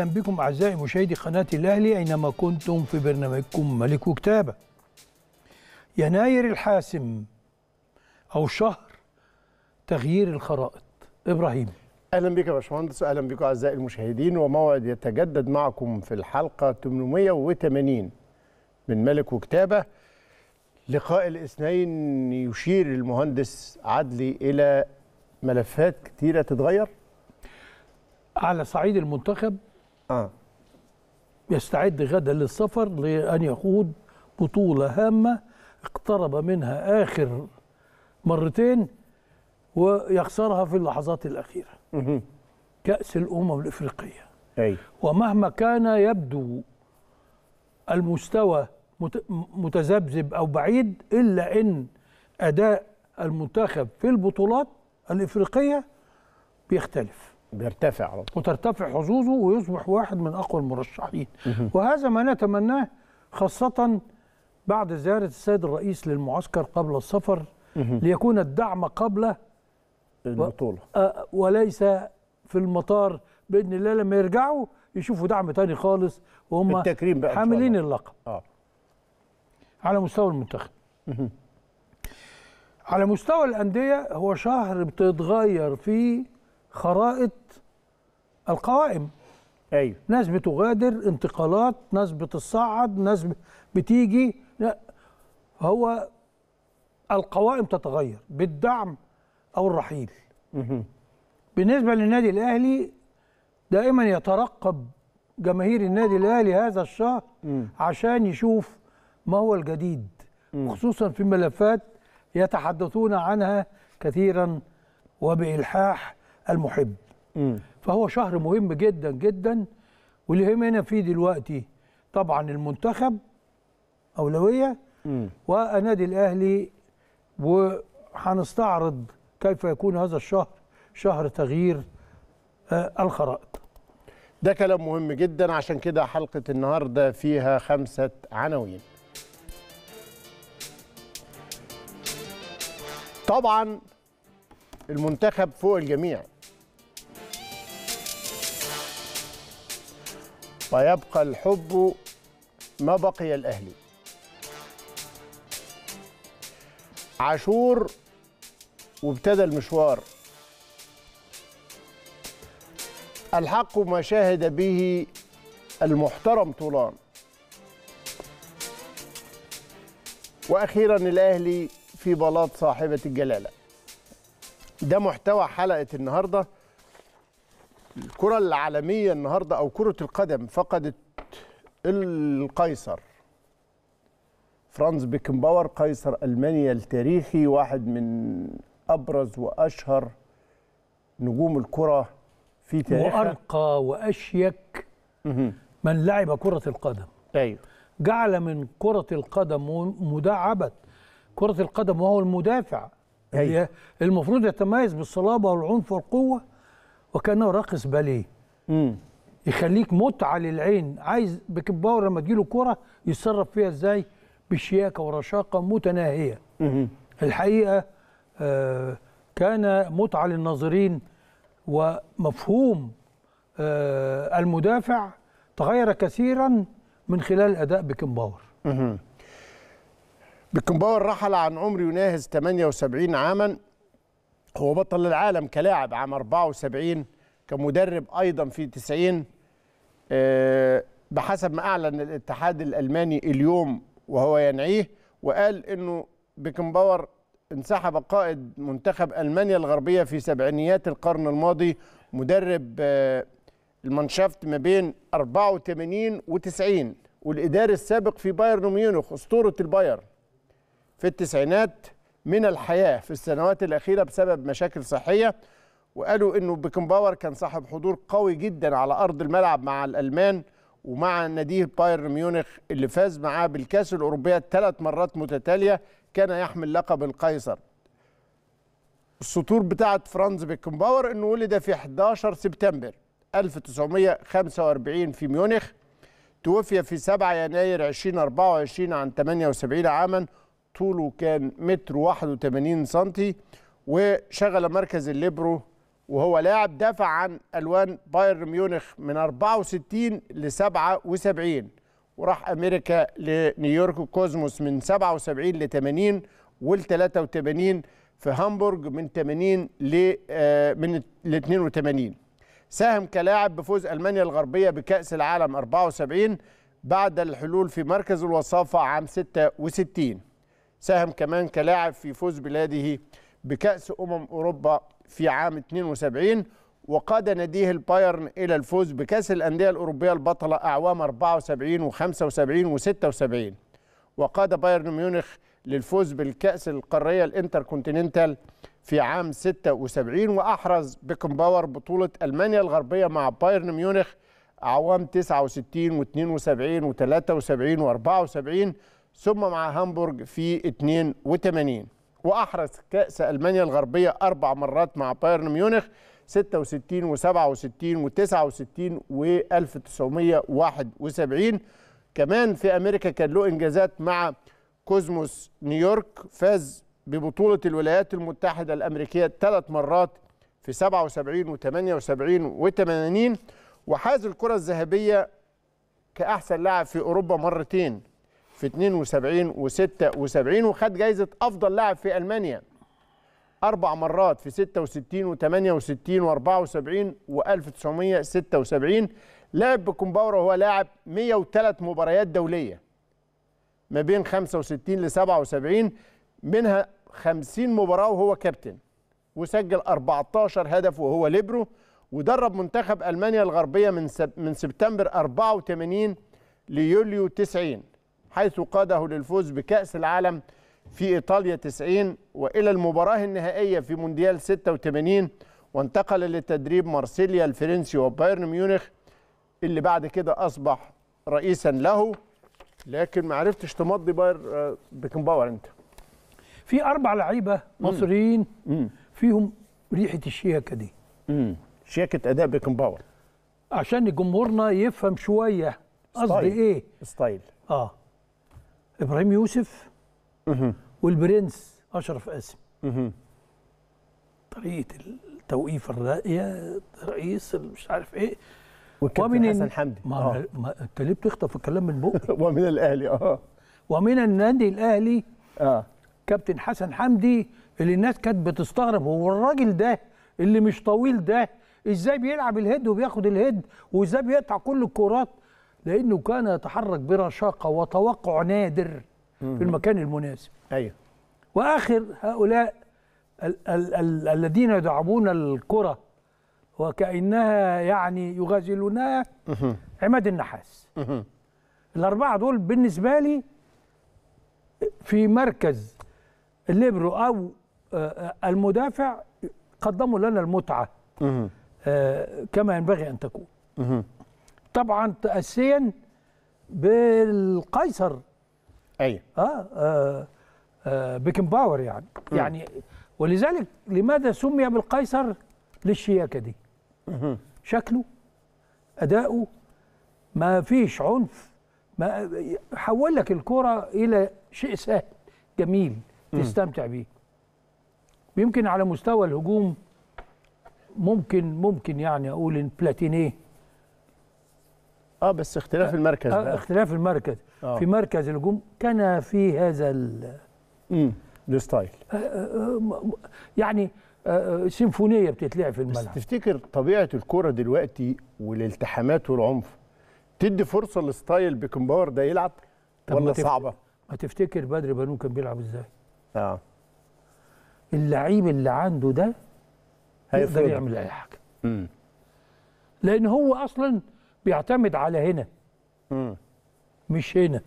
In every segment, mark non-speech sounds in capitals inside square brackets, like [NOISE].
أهلا بكم أعزائي مشاهدي قناة الأهلي أينما كنتم في برنامجكم ملك وكتابة يناير الحاسم أو شهر تغيير الخرائط إبراهيم اهلا بك يا باشمهندس اهلا بكم اعزائي المشاهدين وموعد يتجدد معكم في الحلقه 880 من ملك وكتابه لقاء الاثنين يشير المهندس عدلي الى ملفات كتيره تتغير على صعيد المنتخب آه. يستعد غدا للسفر لأن يخوض بطولة هامة اقترب منها آخر مرتين ويخسرها في اللحظات الأخيرة مه. كأس الأمم الإفريقية أي. ومهما كان يبدو المستوى متذبذب أو بعيد إلا أن أداء المنتخب في البطولات الإفريقية بيختلف بيرتفع وترتفع حظوظه ويصبح واحد من اقوى المرشحين وهذا ما نتمناه خاصه بعد زياره السيد الرئيس للمعسكر قبل السفر ليكون الدعم قبل البطوله آه، وليس في المطار باذن الله لما يرجعوا يشوفوا دعم تاني خالص وهم بقى حاملين اللقب آه. على مستوى المنتخب على مستوى الانديه هو شهر بتتغير فيه خرائط القوائم ايوه ناس بتغادر انتقالات ناس بتصعد ناس بتيجي لا هو القوائم تتغير بالدعم او الرحيل بالنسبه للنادي الاهلي دائما يترقب جماهير النادي الاهلي هذا الشهر عشان يشوف ما هو الجديد خصوصا في ملفات يتحدثون عنها كثيرا وبالحاح المحب م. فهو شهر مهم جدا جدا واللي يهمنا فيه دلوقتي طبعا المنتخب اولويه م. ونادي الاهلي وهنستعرض كيف يكون هذا الشهر شهر تغيير آه الخرائط ده كلام مهم جدا عشان كده حلقه النهارده فيها خمسه عناوين طبعا المنتخب فوق الجميع ويبقى الحب ما بقي الأهلي عاشور وابتدى المشوار الحق ما شاهد به المحترم طولان واخيرا الاهلي في بلاط صاحبه الجلاله ده محتوى حلقه النهارده الكره العالميه النهارده او كره القدم فقدت القيصر فرانز بيكنباور قيصر المانيا التاريخي واحد من ابرز واشهر نجوم الكره في تاريخها وارقى واشيك من لعب كره القدم ايوه جعل من كره القدم مدعبه كره القدم وهو المدافع هي أيوة. المفروض يتميز بالصلابه والعنف والقوه وكانه راقص باليه يخليك متعه للعين عايز بكباور لما تجيله كره يتصرف فيها ازاي بشياكه ورشاقه متناهيه الحقيقه آه كان متعه للناظرين ومفهوم آه المدافع تغير كثيرا من خلال اداء مم. بيكنباور رحل عن عمر يناهز 78 عاما هو بطل العالم كلاعب عام 74 كمدرب ايضا في 90 آه، بحسب ما اعلن الاتحاد الالماني اليوم وهو ينعيه وقال انه بيكنباور انسحب قائد منتخب المانيا الغربيه في سبعينيات القرن الماضي مدرب آه، المانشافت ما بين 84 و90 والاداري السابق في بايرن ميونخ اسطوره البايرن في التسعينات من الحياة في السنوات الأخيرة بسبب مشاكل صحية وقالوا أنه بيكنباور كان صاحب حضور قوي جدا على أرض الملعب مع الألمان ومع ناديه بايرن ميونخ اللي فاز معاه بالكاس الأوروبية ثلاث مرات متتالية كان يحمل لقب القيصر السطور بتاعة فرانز بيكنباور أنه ولد في 11 سبتمبر 1945 في ميونخ توفي في 7 يناير 2024 عن 78 عاما طوله كان متر و81 سنتي وشغل مركز الليبرو وهو لاعب دافع عن الوان بايرن ميونخ من 64 ل 77 وراح امريكا لنيويورك كوزموس من 77 ل 80 وال 83 في هامبورج من 80 ل آه، من ل 82 ساهم كلاعب بفوز المانيا الغربيه بكاس العالم 74 بعد الحلول في مركز الوصافه عام 66 ساهم كمان كلاعب في فوز بلاده بكأس أمم أوروبا في عام 72 وقاد ناديه البايرن إلى الفوز بكأس الأندية الأوروبية البطلة أعوام 74 و75 و76 وقاد بايرن ميونخ للفوز بالكأس القارية الانتركونتيننتال في عام 76 وأحرز بيكنباور بطولة ألمانيا الغربية مع بايرن ميونخ أعوام 69 و72 و73 و74 ثم مع هامبورج في 82 واحرز كاس المانيا الغربيه اربع مرات مع بايرن ميونخ 66 و67 و69 و1971 كمان في امريكا كان له انجازات مع كوزموس نيويورك فاز ببطوله الولايات المتحده الامريكيه ثلاث مرات في 77 و78 و80 وحاز الكره الذهبيه كاحسن لاعب في اوروبا مرتين في 72 و76 وخد جايزه افضل لاعب في المانيا اربع مرات في 66 و68 و74 و1976 لعب بكمباورا وهو لاعب 103 مباريات دوليه ما بين 65 ل 77 منها 50 مباراه وهو كابتن وسجل 14 هدف وهو ليبرو ودرب منتخب المانيا الغربيه من من سبتمبر 84 ليوليو 90 حيث قاده للفوز بكأس العالم في إيطاليا 90 وإلى المباراة النهائية في مونديال 86 وانتقل لتدريب مارسيليا الفرنسي وبايرن ميونخ اللي بعد كده أصبح رئيسا له لكن ما عرفتش تمضي باير بيكنباور أنت في أربع لعيبة مصريين فيهم ريحة الشياكة دي شياكة أداء بيكنباور عشان جمهورنا يفهم شوية قصدي إيه ستايل آه ابراهيم يوسف والبرنس اشرف قاسم طريقه التوقيف الراقيه الرئيس مش عارف ايه ومن حسن حمدي ما, آه. ما انت ليه بتخطف الكلام من بقك [LAUGHS] ومن الاهلي اه ومن النادي الاهلي اه كابتن حسن حمدي اللي الناس كانت بتستغرب هو الراجل ده اللي مش طويل ده ازاي بيلعب الهيد وبياخد الهيد وازاي بيقطع كل الكرات لانه كان يتحرك برشاقه وتوقع نادر في المكان المناسب ايوه واخر هؤلاء ال ال ال الذين يدعمون الكره وكانها يعني يغازلونها عماد النحاس الاربعه دول بالنسبه لي في مركز الليبرو او آه، المدافع قدموا لنا المتعه آه، كما ينبغي ان تكون طبعا تاسيا بالقيصر ايوه اه, آه, آه باور يعني م. يعني ولذلك لماذا سمي بالقيصر للشياكه دي م. شكله اداؤه ما فيش عنف ما حول لك الكره الى شيء سهل جميل تستمتع بيه يمكن على مستوى الهجوم ممكن ممكن يعني اقول ان بلاتينيه اه بس اختلاف المركز آه اختلاف المركز آه. في مركز الهجوم كان في هذا ال آه, آه، يعني آه، آه، سيمفونيه بتتلعب في الملعب بس تفتكر طبيعه الكوره دلوقتي والالتحامات والعنف تدي فرصه لستايل بيكنباور ده يلعب ولا صعبه؟ ما تفتكر بدر بنو كان بيلعب ازاي؟ اه اللعيب اللي عنده ده هيقدر يعمل اي حاجه امم لان هو اصلا بيعتمد على هنا مم. مش هنا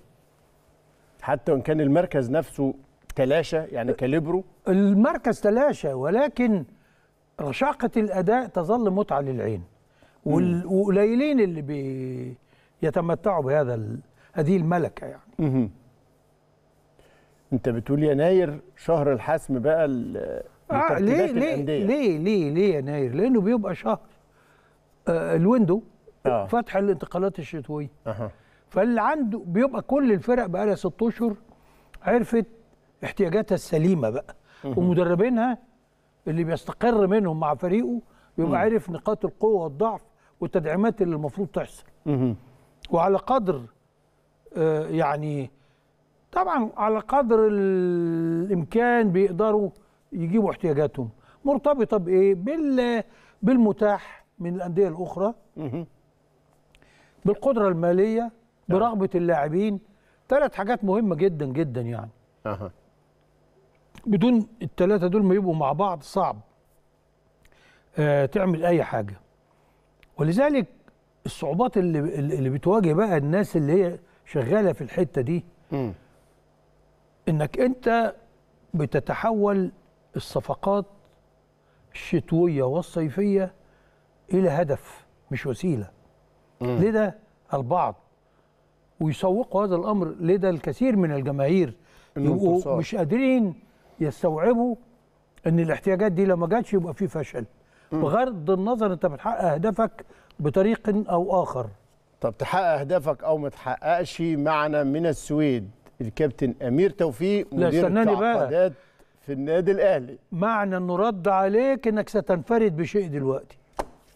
حتى وان كان المركز نفسه تلاشى يعني كاليبرو المركز تلاشى ولكن رشاقه الاداء تظل متعه للعين والقليلين اللي بيتمتعوا بهذا ال... هذه الملكه يعني مم. انت بتقول يناير شهر الحسم بقى ال... آه ليه ليه, ليه ليه ليه ليه يناير لانه بيبقى شهر آه، الويندو آه. فتح الانتقالات الشتويه آه. فاللي عنده بيبقى كل الفرق بقى لها ست اشهر عرفت احتياجاتها السليمه بقى مه. ومدربينها اللي بيستقر منهم مع فريقه بيبقى مه. عارف نقاط القوه والضعف والتدعيمات اللي المفروض تحصل مه. وعلى قدر آه يعني طبعا على قدر الامكان بيقدروا يجيبوا احتياجاتهم مرتبطه بايه بال بالمتاح من الانديه الاخرى بالقدره الماليه برغبه نعم. اللاعبين ثلاث حاجات مهمه جدا جدا يعني أه. بدون الثلاثه دول ما يبقوا مع بعض صعب آه تعمل اي حاجه ولذلك الصعوبات اللي اللي بتواجه بقى الناس اللي هي شغاله في الحته دي م. انك انت بتتحول الصفقات الشتويه والصيفيه الى هدف مش وسيله لدى البعض ويسوقوا هذا الامر لدى الكثير من الجماهير يبقوا مش قادرين يستوعبوا ان الاحتياجات دي لما جاتش يبقى في فشل بغض النظر انت بتحقق اهدافك بطريق او اخر طب تحقق اهدافك او ما تحققش معنا من السويد الكابتن امير توفيق مدير التعاقدات في النادي الاهلي معنى انه رد عليك انك ستنفرد بشيء دلوقتي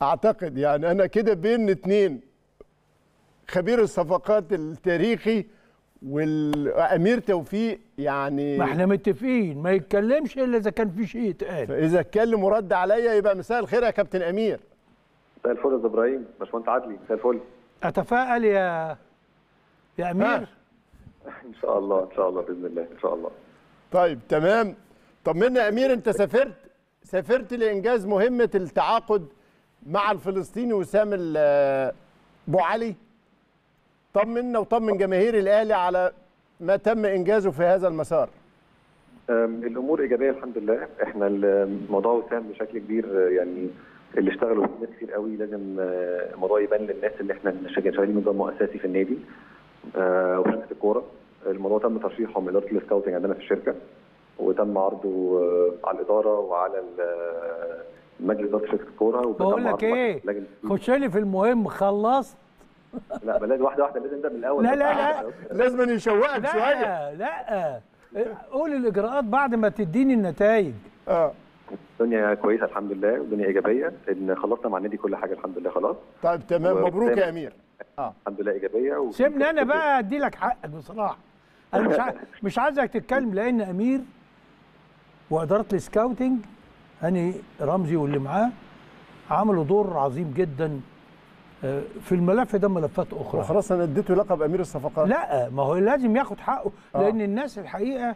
اعتقد يعني انا كده بين اتنين خبير الصفقات التاريخي والامير توفيق يعني ما احنا متفقين ما يتكلمش الا اذا كان في شيء يتقال فاذا اتكلم ورد عليا يبقى مساء الخير يا كابتن امير مساء الفل يا ابراهيم باشمهندس عدلي مساء الفل اتفائل يا يا امير ان شاء الله ان شاء الله باذن الله ان شاء الله طيب تمام طمنا يا امير انت سافرت سافرت لانجاز مهمه التعاقد مع الفلسطيني وسام ابو علي طمنا وطمن جماهير الاهلي على ما تم انجازه في هذا المسار الامور ايجابيه الحمد لله احنا الموضوع وسام بشكل كبير يعني اللي اشتغلوا في كتير قوي لازم آه، الموضوع يبان للناس اللي احنا شغالين نظام مؤسسي في النادي وشركه آه، الكوره الموضوع تم ترشيحه من اداره السكاوتنج عندنا في الشركه وتم عرضه آه، على الاداره وعلى مجلس اداره شركه الكوره بقول لك ايه خش لي في المهم خلصت لا بلاش واحده واحده لازم ده من الاول لا لا لا [LAUGHS] لازم يشوقك شويه لا لا قول الاجراءات بعد ما تديني النتائج اه الدنيا كويسه الحمد لله والدنيا ايجابيه ان خلصنا مع النادي كل حاجه الحمد لله خلاص طيب تمام مبروك يا امير اه الحمد لله ايجابيه و... سيبني انا بقى ادي لك حقك بصراحه انا مش ع... [LAUGHS] مش عايزك تتكلم لان امير واداره السكاوتنج هاني رمزي واللي معاه عملوا دور عظيم جدا آه، في الملف ده ملفات اخرى وخلاص انا اديته لقب امير الصفقات لا ما هو لازم ياخد حقه آه. لان الناس الحقيقه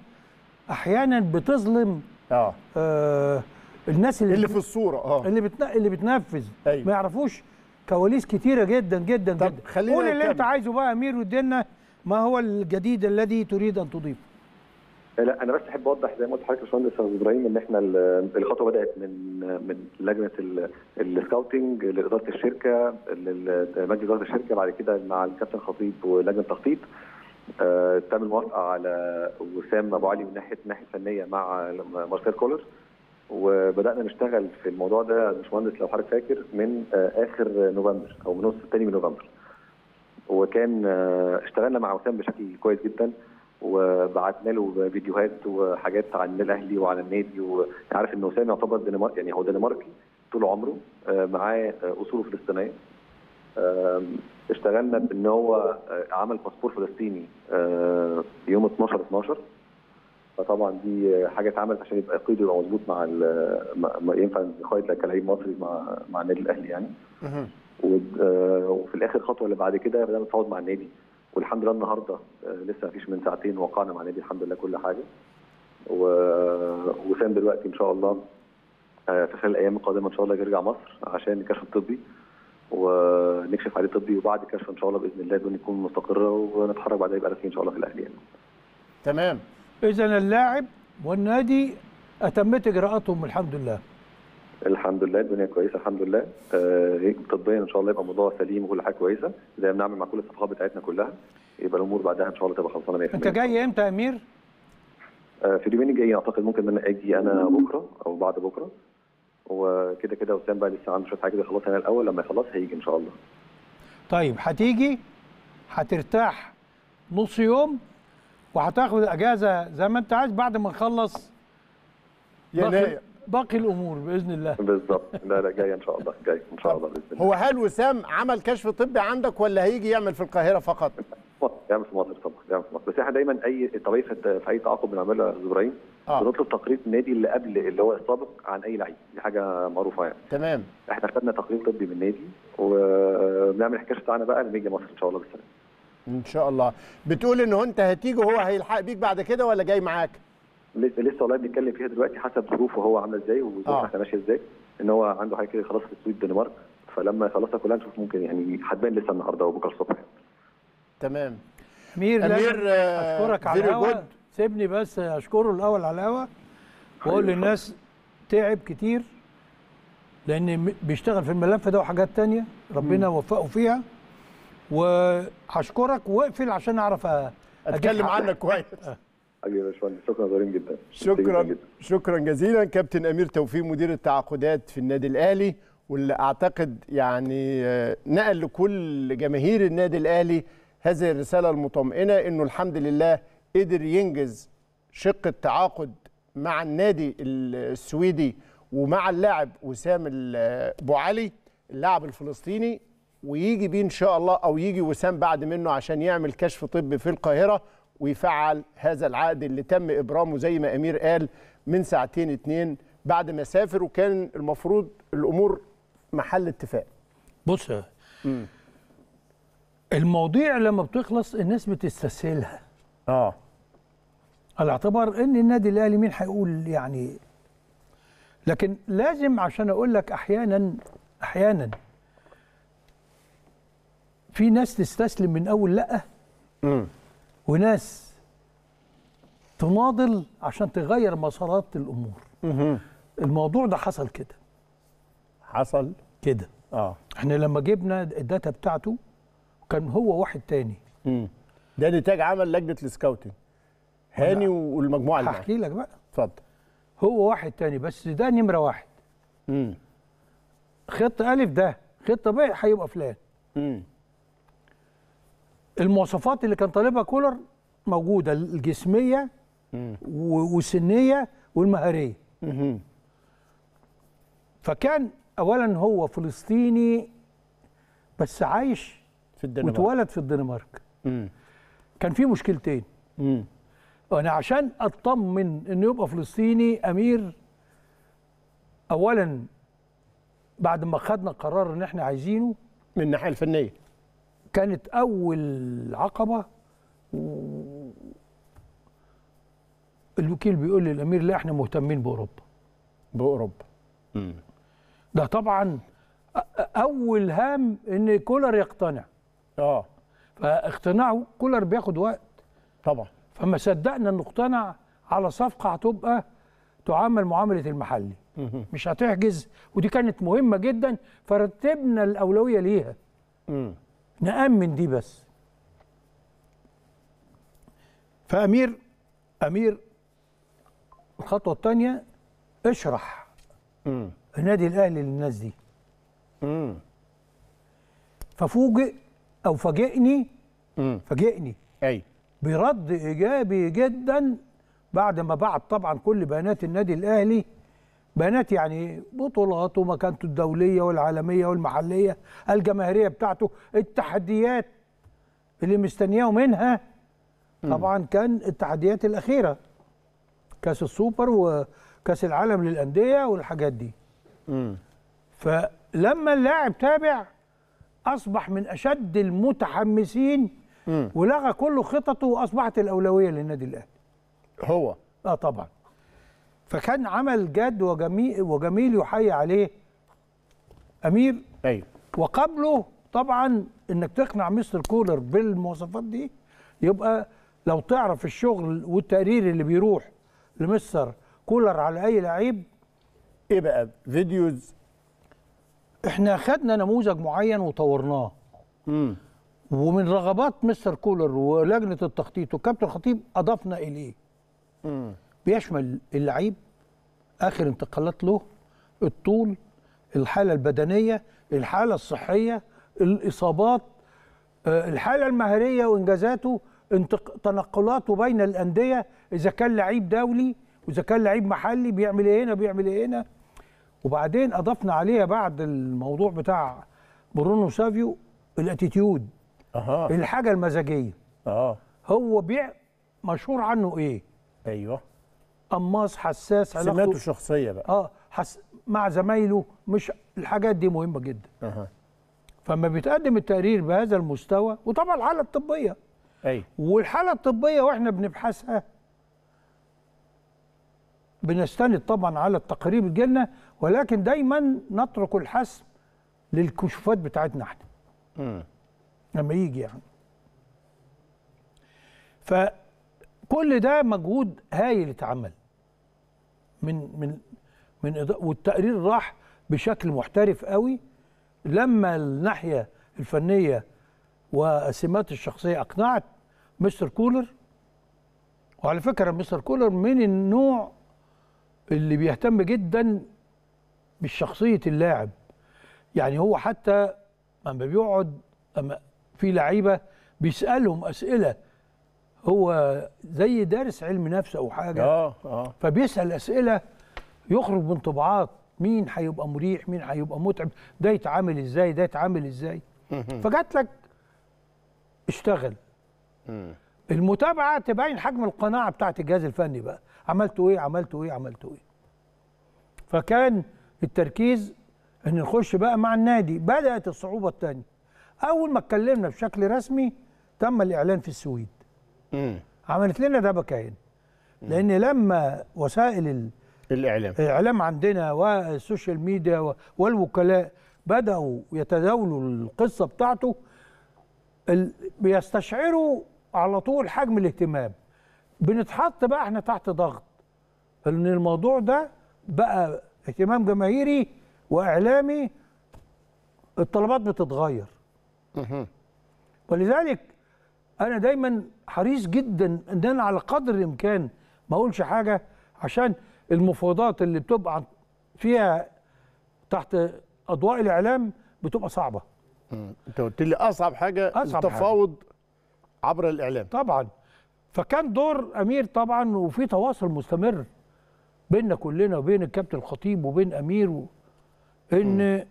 احيانا بتظلم آه. آه الناس اللي, اللي في الصوره اه اللي بتنا... اللي بتنفذ أيوة. ما يعرفوش كواليس كتيره جدا جدا طب جدا خلينا قول اللي انت عايزه بقى امير وادينا ما هو الجديد الذي تريد ان تضيفه آه، لا انا بس احب اوضح زي ما قلت لحضرتك يا باشمهندس ابراهيم ان احنا الخطوه بدات من من لجنه السكاوتنج لاداره الشركه لمجلس اداره الشركه بعد كده مع الكابتن خطيب ولجنه التخطيط آه تم الموافقه على وسام ابو علي من ناحيه الناحيه الفنيه مع مارسيل كولر وبدانا نشتغل في الموضوع ده يا باشمهندس لو حضرتك فاكر من آه اخر نوفمبر او من نص الثاني من نوفمبر وكان آه اشتغلنا مع وسام بشكل كويس جدا وبعتنا له فيديوهات وحاجات عن الاهلي وعن النادي وعارف ان وسام يعتبر دنمارك يعني هو دنماركي طول عمره آه، معاه آه، اصوله فلسطينيه اشتغلنا بان هو آه، عمل باسبور فلسطيني يوم 12 12 فطبعا دي حاجه اتعملت عشان يبقى قيد يبقى مظبوط مع ينفع يقيد كلاعب مصري مع مع النادي الاهلي يعني وفي الاخر خطوه اللي بعد كده بدانا نتفاوض مع النادي والحمد لله النهارده آه، لسه مفيش من ساعتين وقعنا مع النادي الحمد لله كل حاجه ووسام وسام دلوقتي ان شاء الله آه، في خلال الايام القادمه ان شاء الله يرجع مصر عشان الكشف الطبي ونكشف عليه طبي وبعد الكشف ان شاء الله باذن الله الدنيا تكون مستقره ونتحرك بعدها يبقى رسمي ان شاء الله في الاهلي يعني. تمام اذا اللاعب والنادي اتمت اجراءاتهم الحمد لله. الحمد لله الدنيا كويسه الحمد لله آه إيه، طبيا ان شاء الله يبقى الموضوع سليم وكل حاجه كويسه زي ما بنعمل مع كل الصفحات بتاعتنا كلها يبقى الامور بعدها ان شاء الله تبقى خلصانه 100% انت جاي امتى يا امير؟ آه في اليومين الجايين اعتقد ممكن ان انا اجي انا بكره او بعد بكره وكده كده وسام بقى لسه عنده شويه حاجات يخلصها هنا يعني الاول لما يخلص هيجي ان شاء الله. طيب هتيجي هترتاح نص يوم وهتاخد اجازه زي ما انت عايز بعد ما نخلص يناير باقي الامور باذن الله بالظبط لا لا جاي ان شاء الله جاي ان شاء الله باذن الله هو هل وسام عمل كشف طبي عندك ولا هيجي يعمل في القاهره فقط؟ يعمل في مصر طبعا يعمل في مصر بس احنا دايما اي طبيعي في اي تعاقد بنعملها يا ابراهيم آه. بنطلب تقرير النادي اللي قبل اللي هو السابق عن اي لعيب دي حاجه معروفه يعني تمام احنا خدنا تقرير طبي من النادي وبنعمل الكشف بتاعنا بقى لما يجي مصر ان شاء الله بالسلامه ان شاء الله بتقول ان انت هتيجي وهو هيلحق بيك بعد كده ولا جاي معاك؟ لسه والله بنتكلم فيها دلوقتي حسب ظروفه هو عامله ازاي وظروفه آه. ماشيه ازاي ان هو عنده حاجه كده خلاص في السويد الدنمارك فلما يخلصها كلها نشوف ممكن يعني هتبان لسه النهارده وبكره الصبح يعني. تمام امير امير آه، اشكرك على الهوا سيبني بس اشكره الاول على الهوا واقول للناس تعب كتير لان بيشتغل في الملف ده وحاجات تانية ربنا وفقه فيها وهشكرك واقفل عشان اعرف اتكلم عنك كويس آه. حاجه يا باشمهندس شكرا جزيلا جدا شكرا جداً. شكرا جزيلا كابتن امير توفيق مدير التعاقدات في النادي الاهلي واللي اعتقد يعني آه، نقل لكل جماهير النادي الاهلي هذه الرساله المطمئنه انه الحمد لله قدر ينجز شق التعاقد مع النادي السويدي ومع اللاعب وسام ابو علي اللاعب الفلسطيني ويجي بيه ان شاء الله او يجي وسام بعد منه عشان يعمل كشف طبي في القاهره ويفعل هذا العقد اللي تم ابرامه زي ما امير قال من ساعتين اتنين بعد ما سافر وكان المفروض الامور محل اتفاق بص المواضيع لما بتخلص الناس بتستسهلها اه على اعتبار ان النادي الاهلي مين هيقول يعني لكن لازم عشان اقول لك احيانا احيانا في ناس تستسلم من اول لا امم وناس تناضل عشان تغير مسارات الامور الموضوع ده حصل كده حصل كده اه احنا لما جبنا الداتا بتاعته كان هو واحد تاني امم ده نتاج عمل لجنه السكاوتنج هاني والمجموعه اللي هحكي لك بقى اتفضل هو واحد تاني بس ده نمره واحد امم خط الف ده خط ب هيبقى فلان امم المواصفات اللي كان طالبها كولر موجوده الجسميه والسنيه والمهاريه فكان اولا هو فلسطيني بس عايش في الدنمارك واتولد في الدنمارك كان في مشكلتين انا عشان اطمن انه يبقى فلسطيني امير اولا بعد ما خدنا قرار ان احنا عايزينه من الناحيه الفنيه كانت اول عقبه الوكيل بيقول للامير لا احنا مهتمين باوروبا باوروبا امم ده طبعا اول هام ان كولر يقتنع اه فاقتناعه كولر بياخد وقت طبعا فما صدقنا انه اقتنع على صفقه هتبقى تعامل معامله المحلي مم. مش هتحجز ودي كانت مهمه جدا فرتبنا الاولويه ليها امم نامن دي بس فامير امير الخطوه الثانيه اشرح مم. النادي الاهلي للناس دي مم. ففوجئ او فاجئني فاجئني اي برد ايجابي جدا بعد ما بعت طبعا كل بيانات النادي الاهلي بيانات يعني بطولاته ومكانته الدوليه والعالميه والمحليه الجماهيريه بتاعته التحديات اللي مستنياه منها طبعا كان التحديات الاخيره كاس السوبر وكاس العالم للانديه والحاجات دي مم. فلما اللاعب تابع اصبح من اشد المتحمسين ولغى كل خططه واصبحت الاولويه للنادي الاهلي هو اه طبعا فكان عمل جاد وجميل وجميل يحيي عليه امير ايوه وقبله طبعا انك تقنع مستر كولر بالمواصفات دي يبقى لو تعرف الشغل والتقرير اللي بيروح لمستر كولر على اي لعيب ايه بقى فيديوز احنا خدنا نموذج معين وطورناه امم ومن رغبات مستر كولر ولجنه التخطيط وكابتن الخطيب اضفنا اليه امم بيشمل اللعيب اخر انتقالات له الطول الحاله البدنيه الحاله الصحيه الاصابات آه، الحاله المهريه وانجازاته تنقلاته بين الانديه اذا كان لعيب دولي واذا كان لعيب محلي بيعمل ايه هنا بيعمل ايه هنا وبعدين اضفنا عليها بعد الموضوع بتاع برونو سافيو الاتيتيود أه. الحاجه المزاجيه أه. هو بيع مشهور عنه ايه ايوه قماص حساس علاقته سماته الشخصيه بقى اه حس... مع زمايله مش الحاجات دي مهمه جدا أه. فما بيتقدم التقرير بهذا المستوى وطبعا الحاله الطبيه أي. والحاله الطبيه واحنا بنبحثها بنستند طبعا على التقريب الجنه ولكن دايما نترك الحسم للكشوفات بتاعتنا احنا م. لما يجي يعني فكل ده مجهود هايل اتعمل من من من والتقرير راح بشكل محترف قوي لما الناحيه الفنيه وسمات الشخصيه اقنعت مستر كولر وعلى فكره مستر كولر من النوع اللي بيهتم جدا بشخصيه اللاعب يعني هو حتى لما بيقعد أما في لعيبه بيسالهم اسئله هو زي دارس علم نفس او حاجه اه اه فبيسال اسئله يخرج من طبعات مين هيبقى مريح مين هيبقى متعب ده يتعامل ازاي ده يتعامل ازاي فجات لك اشتغل مم. المتابعه تبين حجم القناعه بتاعت الجهاز الفني بقى عملتوا ايه عملتوا ايه عملتوا ايه فكان التركيز ان نخش بقى مع النادي بدات الصعوبه الثانيه اول ما اتكلمنا بشكل رسمي تم الاعلان في السويد مم. عملت لنا دبكه هنا لان لما وسائل ال... الاعلام الاعلام عندنا والسوشيال ميديا والوكلاء بداوا يتداولوا القصه بتاعته بيستشعروا على طول حجم الاهتمام بنتحط بقى احنا تحت ضغط ان الموضوع ده بقى اهتمام جماهيري واعلامي الطلبات بتتغير ولذلك انا دايما حريص جدا ان انا على قدر الامكان ما اقولش حاجه عشان المفاوضات اللي بتبقى فيها تحت اضواء الاعلام بتبقى صعبه انت قلت لي اصعب حاجه أصعب التفاوض حاجة. عبر الاعلام طبعا فكان دور امير طبعا وفي تواصل مستمر بيننا كلنا وبين الكابتن الخطيب وبين امير و... ان م.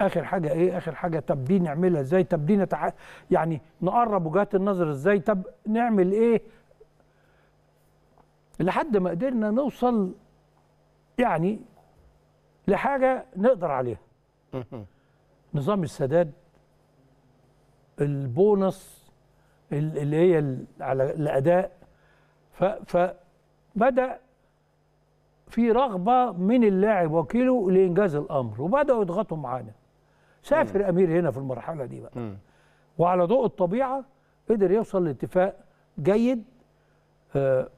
اخر حاجه ايه اخر حاجه طب دي نعملها ازاي طب دي نتع... يعني نقرب وجهات النظر ازاي طب نعمل ايه لحد ما قدرنا نوصل يعني لحاجه نقدر عليها نظام السداد البونص اللي هي على الاداء فبدا في رغبه من اللاعب وكيله لانجاز الامر وبداوا يضغطوا معانا سافر م. امير هنا في المرحله دي بقى م. وعلى ضوء الطبيعه قدر يوصل لاتفاق جيد آه،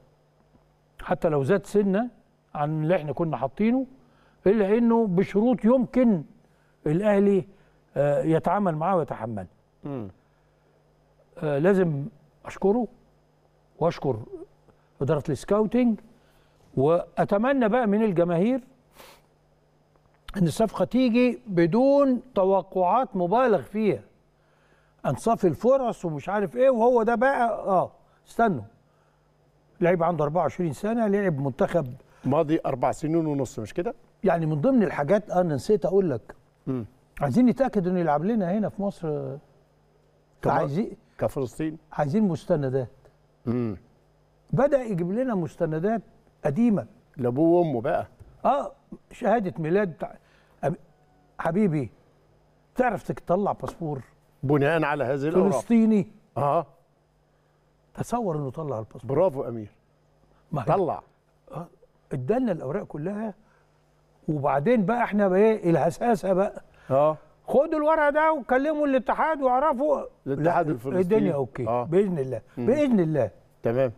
حتى لو زاد سنه عن اللي احنا كنا حاطينه الا انه بشروط يمكن الاهلي آه، يتعامل معاه ويتحمل آه، لازم اشكره واشكر اداره السكاوتنج واتمنى بقى من الجماهير ان الصفقه تيجي بدون توقعات مبالغ فيها انصاف الفرص ومش عارف ايه وهو ده بقى اه استنوا لعيب عنده 24 سنه لعب منتخب ماضي اربع سنين ونص مش كده؟ يعني من ضمن الحاجات آه، انا نسيت اقول لك عايزين نتاكد انه يلعب لنا هنا في مصر عايزين كفلسطين عايزين مستندات امم بدا يجيب لنا مستندات قديمه لابوه وامه بقى اه شهاده ميلاد بتاع حبيبي تعرف تطلع باسبور بناء على هذه الاوراق فلسطيني اه تصور انه طلع الباسبور برافو امير ما طلع آه، ادالنا الاوراق كلها وبعدين بقى احنا بقى ايه الهساسه بقى اه خدوا الورقه ده وكلموا الاتحاد واعرفوا الاتحاد الفلسطيني الدنيا اوكي آه. باذن الله مم. باذن الله تمام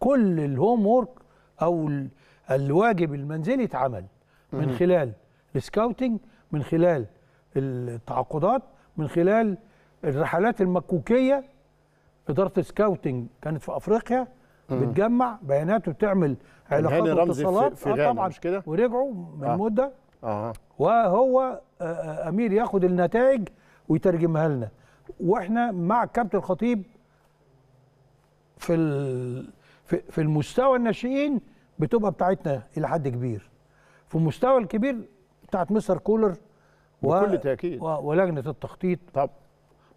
كل الهوم وورك او الواجب المنزلي اتعمل من خلال السكاوتنج من خلال التعاقدات من خلال الرحلات المكوكيه اداره السكاوتنج كانت في افريقيا بتجمع بيانات وبتعمل يعني علاقات واتصالات في, في آه طبعا مش كده ورجعوا من آه. مده آه. وهو امير ياخد النتائج ويترجمها لنا واحنا مع الكابتن الخطيب في في المستوى الناشئين بتبقى بتاعتنا الى حد كبير في المستوى الكبير بتاعت مستر كولر بكل تاكيد ولجنه التخطيط طب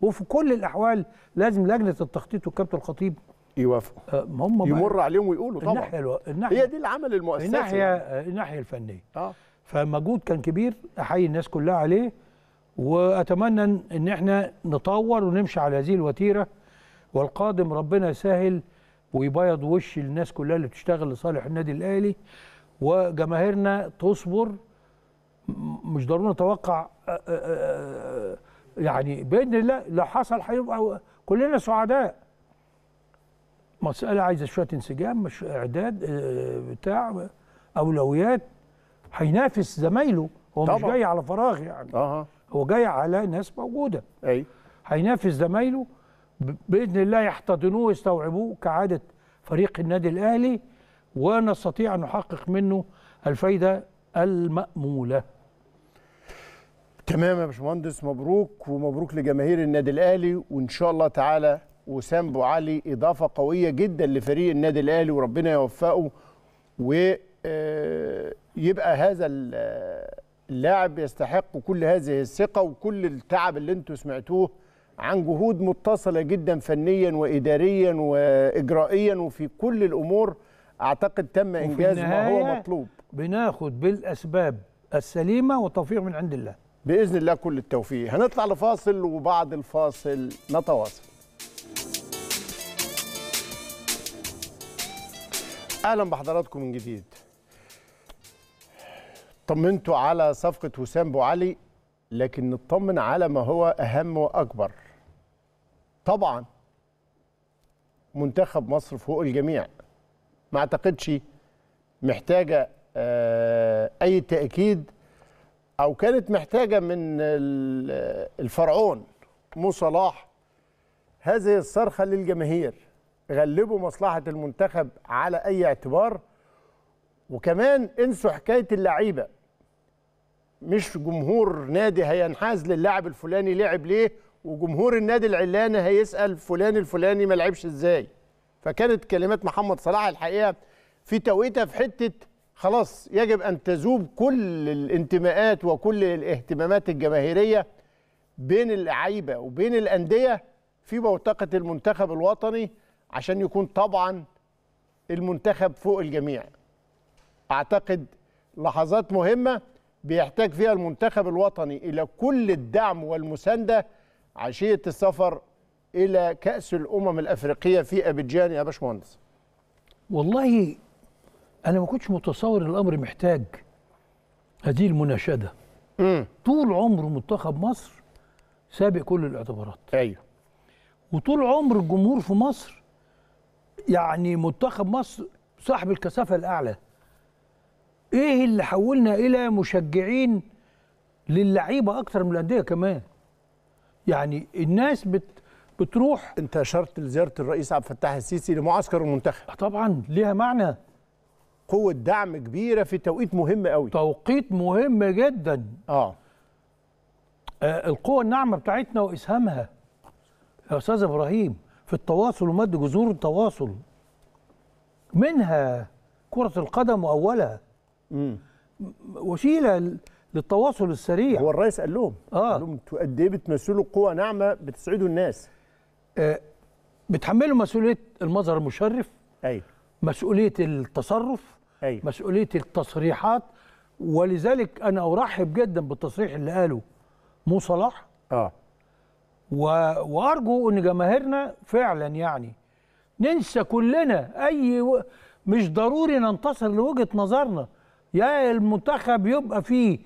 وفي كل الاحوال لازم لجنه التخطيط والكابتن الخطيب يوافقوا آه، هم يمر عليهم ويقولوا طبعا الناحيه الو... الناحيه هي دي العمل المؤسسي الناحيه آه، الناحيه الفنيه اه فمجهود كان كبير احيي الناس كلها عليه واتمنى ان احنا نطور ونمشي على هذه الوتيره والقادم ربنا يسهل ويبيض وش الناس كلها اللي بتشتغل لصالح النادي الاهلي وجماهيرنا تصبر مش ضروري نتوقع يعني باذن الله لو حصل هيبقى كلنا سعداء مساله عايزه شويه انسجام مش اعداد آه، بتاع اولويات هينافس زمايله هو طبعا. مش جاي على فراغ يعني أه. هو جاي على ناس موجوده اي هينافس زمايله باذن الله يحتضنوه ويستوعبوه كعاده فريق النادي الاهلي ونستطيع ان نحقق منه الفايده الماموله تمام يا باشمهندس مبروك ومبروك لجماهير النادي الاهلي وان شاء الله تعالى وسام بو علي اضافه قويه جدا لفريق النادي الاهلي وربنا يوفقه و آه، يبقى هذا اللاعب يستحق كل هذه الثقة وكل التعب اللي انتوا سمعتوه عن جهود متصلة جدا فنيا وإداريا وإجرائيا وفي كل الأمور أعتقد تم إنجاز ما هو مطلوب بناخد بالأسباب السليمة وتوفيق من عند الله بإذن الله كل التوفيق هنطلع لفاصل وبعد الفاصل نتواصل أهلا بحضراتكم من جديد طمنتوا على صفقة وسام بوعلي لكن نطمن على ما هو أهم وأكبر طبعا منتخب مصر فوق الجميع ما اعتقدش محتاجة آه، أي تأكيد أو كانت محتاجة من الفرعون مو صلاح هذه الصرخة للجماهير غلبوا مصلحة المنتخب على أي اعتبار وكمان انسوا حكاية اللعيبة مش جمهور نادي هينحاز للاعب الفلاني لعب ليه وجمهور النادي العلاني هيسال فلان الفلاني ما لعبش ازاي فكانت كلمات محمد صلاح الحقيقه في توقيتها في حته خلاص يجب ان تذوب كل الانتماءات وكل الاهتمامات الجماهيريه بين اللعيبه وبين الانديه في بوتقه المنتخب الوطني عشان يكون طبعا المنتخب فوق الجميع اعتقد لحظات مهمه بيحتاج فيها المنتخب الوطني إلى كل الدعم والمساندة عشية السفر إلى كأس الأمم الأفريقية في أبيجان يا باشمهندس والله أنا ما كنتش متصور الأمر محتاج هذه المناشدة مم. طول عمر منتخب مصر سابق كل الاعتبارات أيوه وطول عمر الجمهور في مصر يعني منتخب مصر صاحب الكثافة الأعلى ايه اللي حولنا الى مشجعين للعيبه اكتر من الانديه كمان يعني الناس بت بتروح انت اشرت لزياره الرئيس عبد الفتاح السيسي لمعسكر المنتخب آه طبعا ليها معنى قوه دعم كبيره في توقيت مهم قوي توقيت مهم جدا اه, آه القوه الناعمه بتاعتنا واسهامها يا استاذ ابراهيم في التواصل ومد جذور التواصل منها كره القدم واولها مم. وسيله للتواصل السريع هو الرئيس قال لهم اه قال لهم انتوا قد ايه بتمثلوا قوه ناعمه بتسعدوا الناس آه بتحملوا مسؤوليه المظهر المشرف ايوه مسؤوليه التصرف ايوه مسؤوليه التصريحات ولذلك انا ارحب جدا بالتصريح اللي قاله مو صلاح اه و... وارجو ان جماهيرنا فعلا يعني ننسى كلنا اي و... مش ضروري ننتصر لوجهه نظرنا يا المنتخب يبقى فيه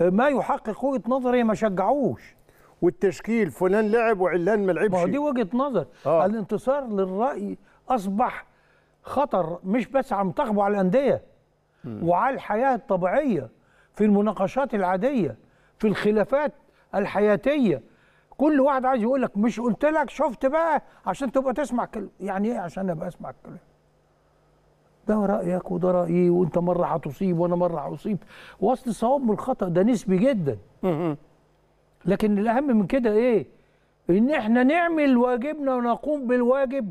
آه، ما يحقق وجهه نظري ما شجعوش والتشكيل فلان لعب وعلان ما لعبش ما دي وجهه نظر آه. الانتصار للراي اصبح خطر مش بس على المنتخب وعلى الانديه وعلى الحياه الطبيعيه في المناقشات العاديه في الخلافات الحياتيه كل واحد عايز يقول لك مش قلت لك شفت بقى عشان تبقى تسمع كل يعني ايه عشان ابقى اسمع الكلام ده رايك وده رايي وانت مره هتصيب وانا مره هصيب واصل الصواب من الخطا ده نسبي جدا لكن الاهم من كده ايه ان احنا نعمل واجبنا ونقوم بالواجب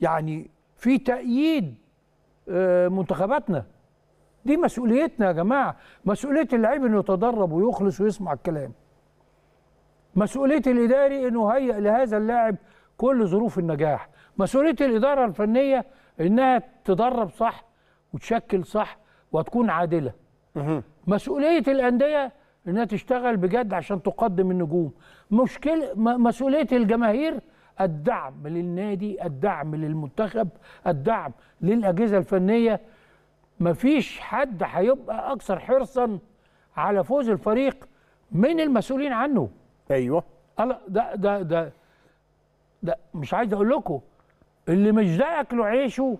يعني في تأييد آه، منتخباتنا دي مسؤوليتنا يا جماعة مسؤولية اللعيب انه يتدرب ويخلص ويسمع الكلام مسؤولية الإداري انه هيئ لهذا اللاعب كل ظروف النجاح مسؤولية الإدارة الفنية انها تدرب صح وتشكل صح وتكون عادله مسؤوليه الانديه انها تشتغل بجد عشان تقدم النجوم مشكله مسؤوليه الجماهير الدعم للنادي الدعم للمنتخب الدعم للاجهزه الفنيه مفيش حد هيبقى اكثر حرصا على فوز الفريق من المسؤولين عنه ايوه ده ده ده ده مش عايز اقول لكم اللي مش ده ياكله عيشه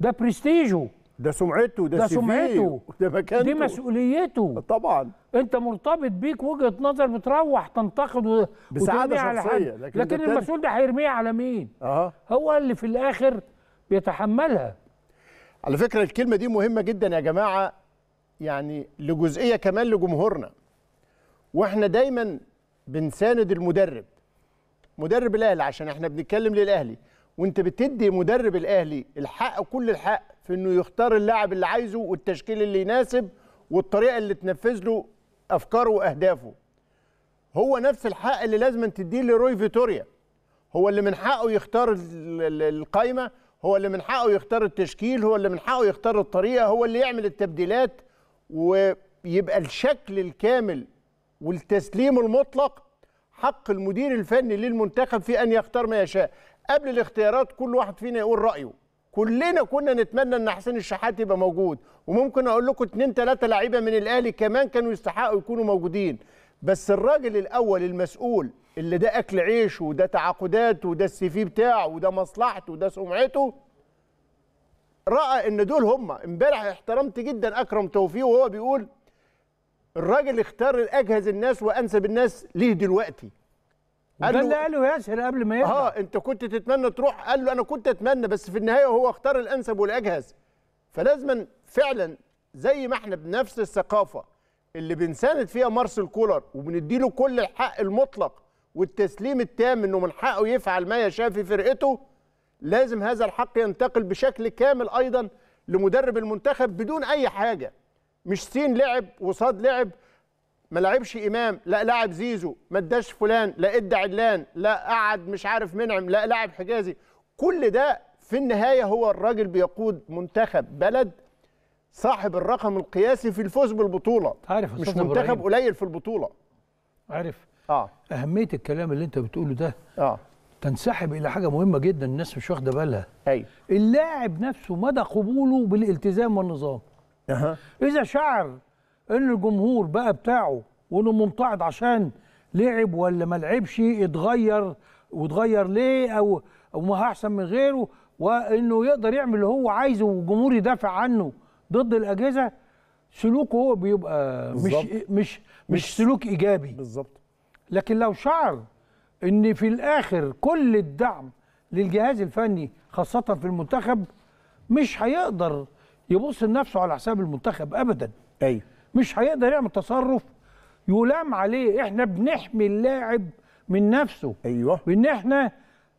ده برستيجه ده سمعته ده, ده سمعته ده مكانته دي مسؤوليته طبعا انت مرتبط بيك وجهه نظر بتروح تنتقد بسعاده شخصيه لكن, لكن, لكن المسؤول ده هيرميها على مين؟ أه. هو اللي في الاخر بيتحملها على فكره الكلمه دي مهمه جدا يا جماعه يعني لجزئيه كمان لجمهورنا واحنا دايما بنساند المدرب مدرب الاهلي عشان احنا بنتكلم للاهلي وانت بتدي مدرب الاهلي الحق كل الحق في انه يختار اللاعب اللي عايزه والتشكيل اللي يناسب والطريقه اللي تنفذ له افكاره واهدافه هو نفس الحق اللي لازم تديه لروي فيتوريا هو اللي من حقه يختار القايمه هو اللي من حقه يختار التشكيل هو اللي من حقه يختار الطريقه هو اللي يعمل التبديلات ويبقى الشكل الكامل والتسليم المطلق حق المدير الفني للمنتخب في ان يختار ما يشاء قبل الاختيارات كل واحد فينا يقول رايه كلنا كنا نتمنى ان حسين الشحات يبقى موجود وممكن اقول لكم اتنين تلاته لعيبه من الاهلي كمان كانوا يستحقوا يكونوا موجودين بس الراجل الاول المسؤول اللي ده اكل عيشه وده تعاقداته وده السي في بتاعه وده مصلحته وده سمعته راى ان دول هم امبارح احترمت جدا اكرم توفيق وهو بيقول الراجل اختار الاجهز الناس وانسب الناس ليه دلوقتي قال اللي قاله ياسر قبل ما يرجع اه انت كنت تتمنى تروح قال له انا كنت اتمنى بس في النهايه هو اختار الانسب والاجهز فلازما فعلا زي ما احنا بنفس الثقافه اللي بنساند فيها مارسيل كولر وبنديله كل الحق المطلق والتسليم التام انه من حقه يفعل ما يشاء في فرقته لازم هذا الحق ينتقل بشكل كامل ايضا لمدرب المنتخب بدون اي حاجه مش سين لعب وصاد لعب ما لعبش امام لا لعب زيزو ما اداش فلان لا ادى علان لا قعد مش عارف منعم لا لعب حجازي كل ده في النهايه هو الراجل بيقود منتخب بلد صاحب الرقم القياسي في الفوز بالبطوله عارف مش منتخب قليل في البطوله عارف اه اهميه الكلام اللي انت بتقوله ده اه تنسحب الى حاجه مهمه جدا الناس مش واخده بالها ايوه اللاعب نفسه مدى قبوله بالالتزام والنظام اها اذا شعر ان الجمهور بقى بتاعه وانه ممتعض عشان لعب ولا ما لعبش اتغير واتغير ليه او او ما احسن من غيره وانه يقدر يعمل اللي هو عايزه والجمهور يدافع عنه ضد الاجهزه سلوكه هو بيبقى مش, مش مش مش سلوك ايجابي بالظبط لكن لو شعر ان في الاخر كل الدعم للجهاز الفني خاصه في المنتخب مش هيقدر يبص لنفسه على حساب المنتخب ابدا ايوه مش هيقدر يعمل تصرف يلام عليه احنا بنحمي اللاعب من نفسه ايوه بان احنا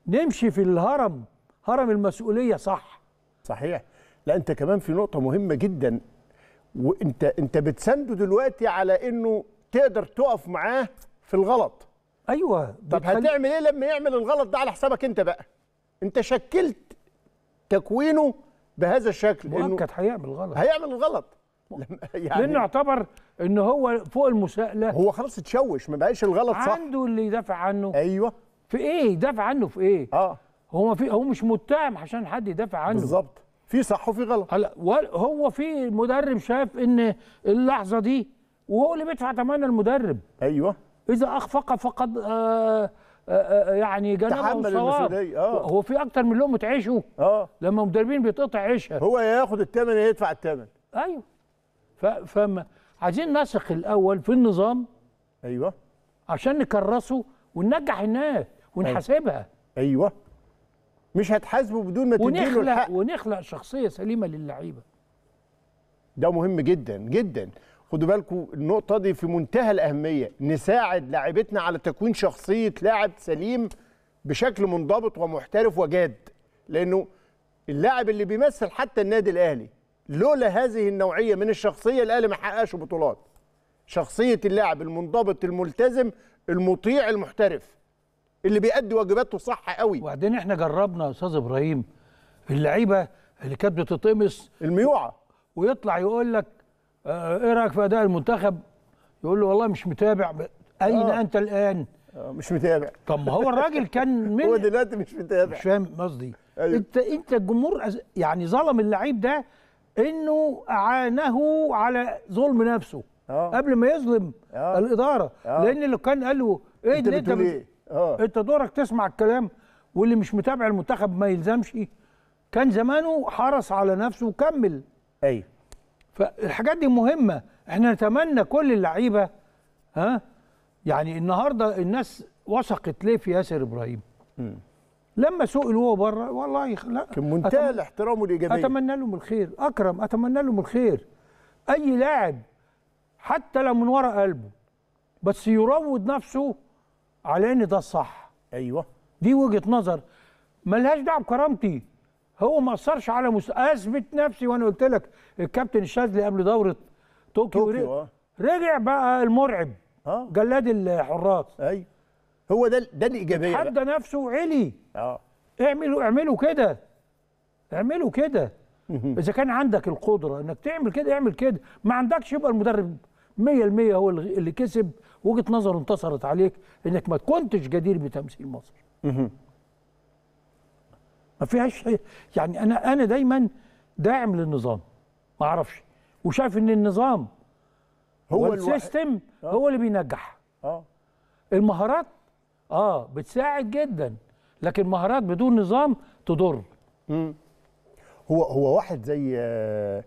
نمشي في الهرم هرم المسؤوليه صح صحيح لا انت كمان في نقطه مهمه جدا وانت انت بتسنده دلوقتي على انه تقدر تقف معاه في الغلط ايوه طب بتخلي... هتعمل ايه لما يعمل الغلط ده على حسابك انت بقى انت شكلت تكوينه بهذا الشكل مؤكد هيعمل غلط هيعمل الغلط [LAUGHS] يعني لانه يعتبر ان هو فوق المساءله هو خلاص اتشوش ما بقاش الغلط صح عنده اللي يدافع عنه ايوه في ايه يدافع عنه في ايه اه هو ما في هو مش متهم عشان حد يدافع عنه بالظبط في صح وفي غلط هلا هو في مدرب شاف ان اللحظه دي وهو اللي بيدفع ثمن المدرب ايوه اذا اخفق فقد آه آه, آه، يعني جنبه تحمل المسؤوليه اه هو في اكتر من لقمه عيشه اه لما مدربين بيتقطع عيشها هو ياخد الثمن يدفع الثمن ايوه فما عايزين نثق الاول في النظام ايوه عشان نكرسه وننجح الناس ونحاسبها ايوه مش هتحاسبه بدون ما تديله الحق ونخلق شخصيه سليمه للعيبه ده مهم جدا جدا خدوا بالكم النقطة دي في منتهى الأهمية نساعد لاعبتنا على تكوين شخصية لاعب سليم بشكل منضبط ومحترف وجاد لأنه اللاعب اللي بيمثل حتى النادي الأهلي لولا هذه النوعيه من الشخصيه الاهلي ما حققش بطولات شخصيه اللاعب المنضبط الملتزم المطيع المحترف اللي بيأدي واجباته صح قوي وبعدين احنا جربنا يا استاذ ابراهيم اللعيبه اللي كانت بتتقمص الميوعه ويطلع يقول لك آه، ايه رايك في اداء المنتخب يقول له والله مش متابع اين آه. انت الان آه مش متابع طب ما هو الراجل كان [LAUGHS] من هو دلوقتي مش متابع مش فاهم قصدي أيوه. انت انت الجمهور يعني ظلم اللعيب ده انه اعانه على ظلم نفسه أوه. قبل ما يظلم أوه. الاداره أوه. لان لو كان قال له ايه انت انت, إيه؟ آه. انت دورك تسمع الكلام واللي مش متابع المنتخب ما يلزمش كان زمانه حرص على نفسه وكمل ايوه فالحاجات دي مهمه احنا نتمنى كل اللعيبه ها يعني النهارده الناس وثقت ليه في ياسر ابراهيم م. لما سئل وهو بره والله يخ... لا كان منتهى الاحترام والايجابيه اتمنى لهم الخير اكرم اتمنى لهم الخير اي لاعب حتى لو من ورا قلبه بس يروض نفسه على ان ده الصح ايوه دي وجهه نظر ملهاش دعوه بكرامتي هو ما اثرش على مس... اثبت نفسي وانا قلت لك الكابتن الشاذلي قبل دوره طوكيو, طوكيو آه. رجع بقى المرعب اه جلاد الحراس ايوه هو ده ده الايجابيه حد نفسه علي اه اعملوا اعملوا كده اعملوا كده اذا كان عندك القدره انك تعمل كده اعمل كده ما عندكش يبقى المدرب 100% هو اللي كسب وجهه نظره انتصرت عليك انك ما كنتش جدير بتمثيل مصر ما فيهاش يعني انا انا دايما داعم للنظام ما اعرفش وشايف ان النظام هو السيستم آه. هو اللي بينجح اه المهارات اه بتساعد جدا لكن مهارات بدون نظام تضر مم. هو هو واحد زي آآ آه،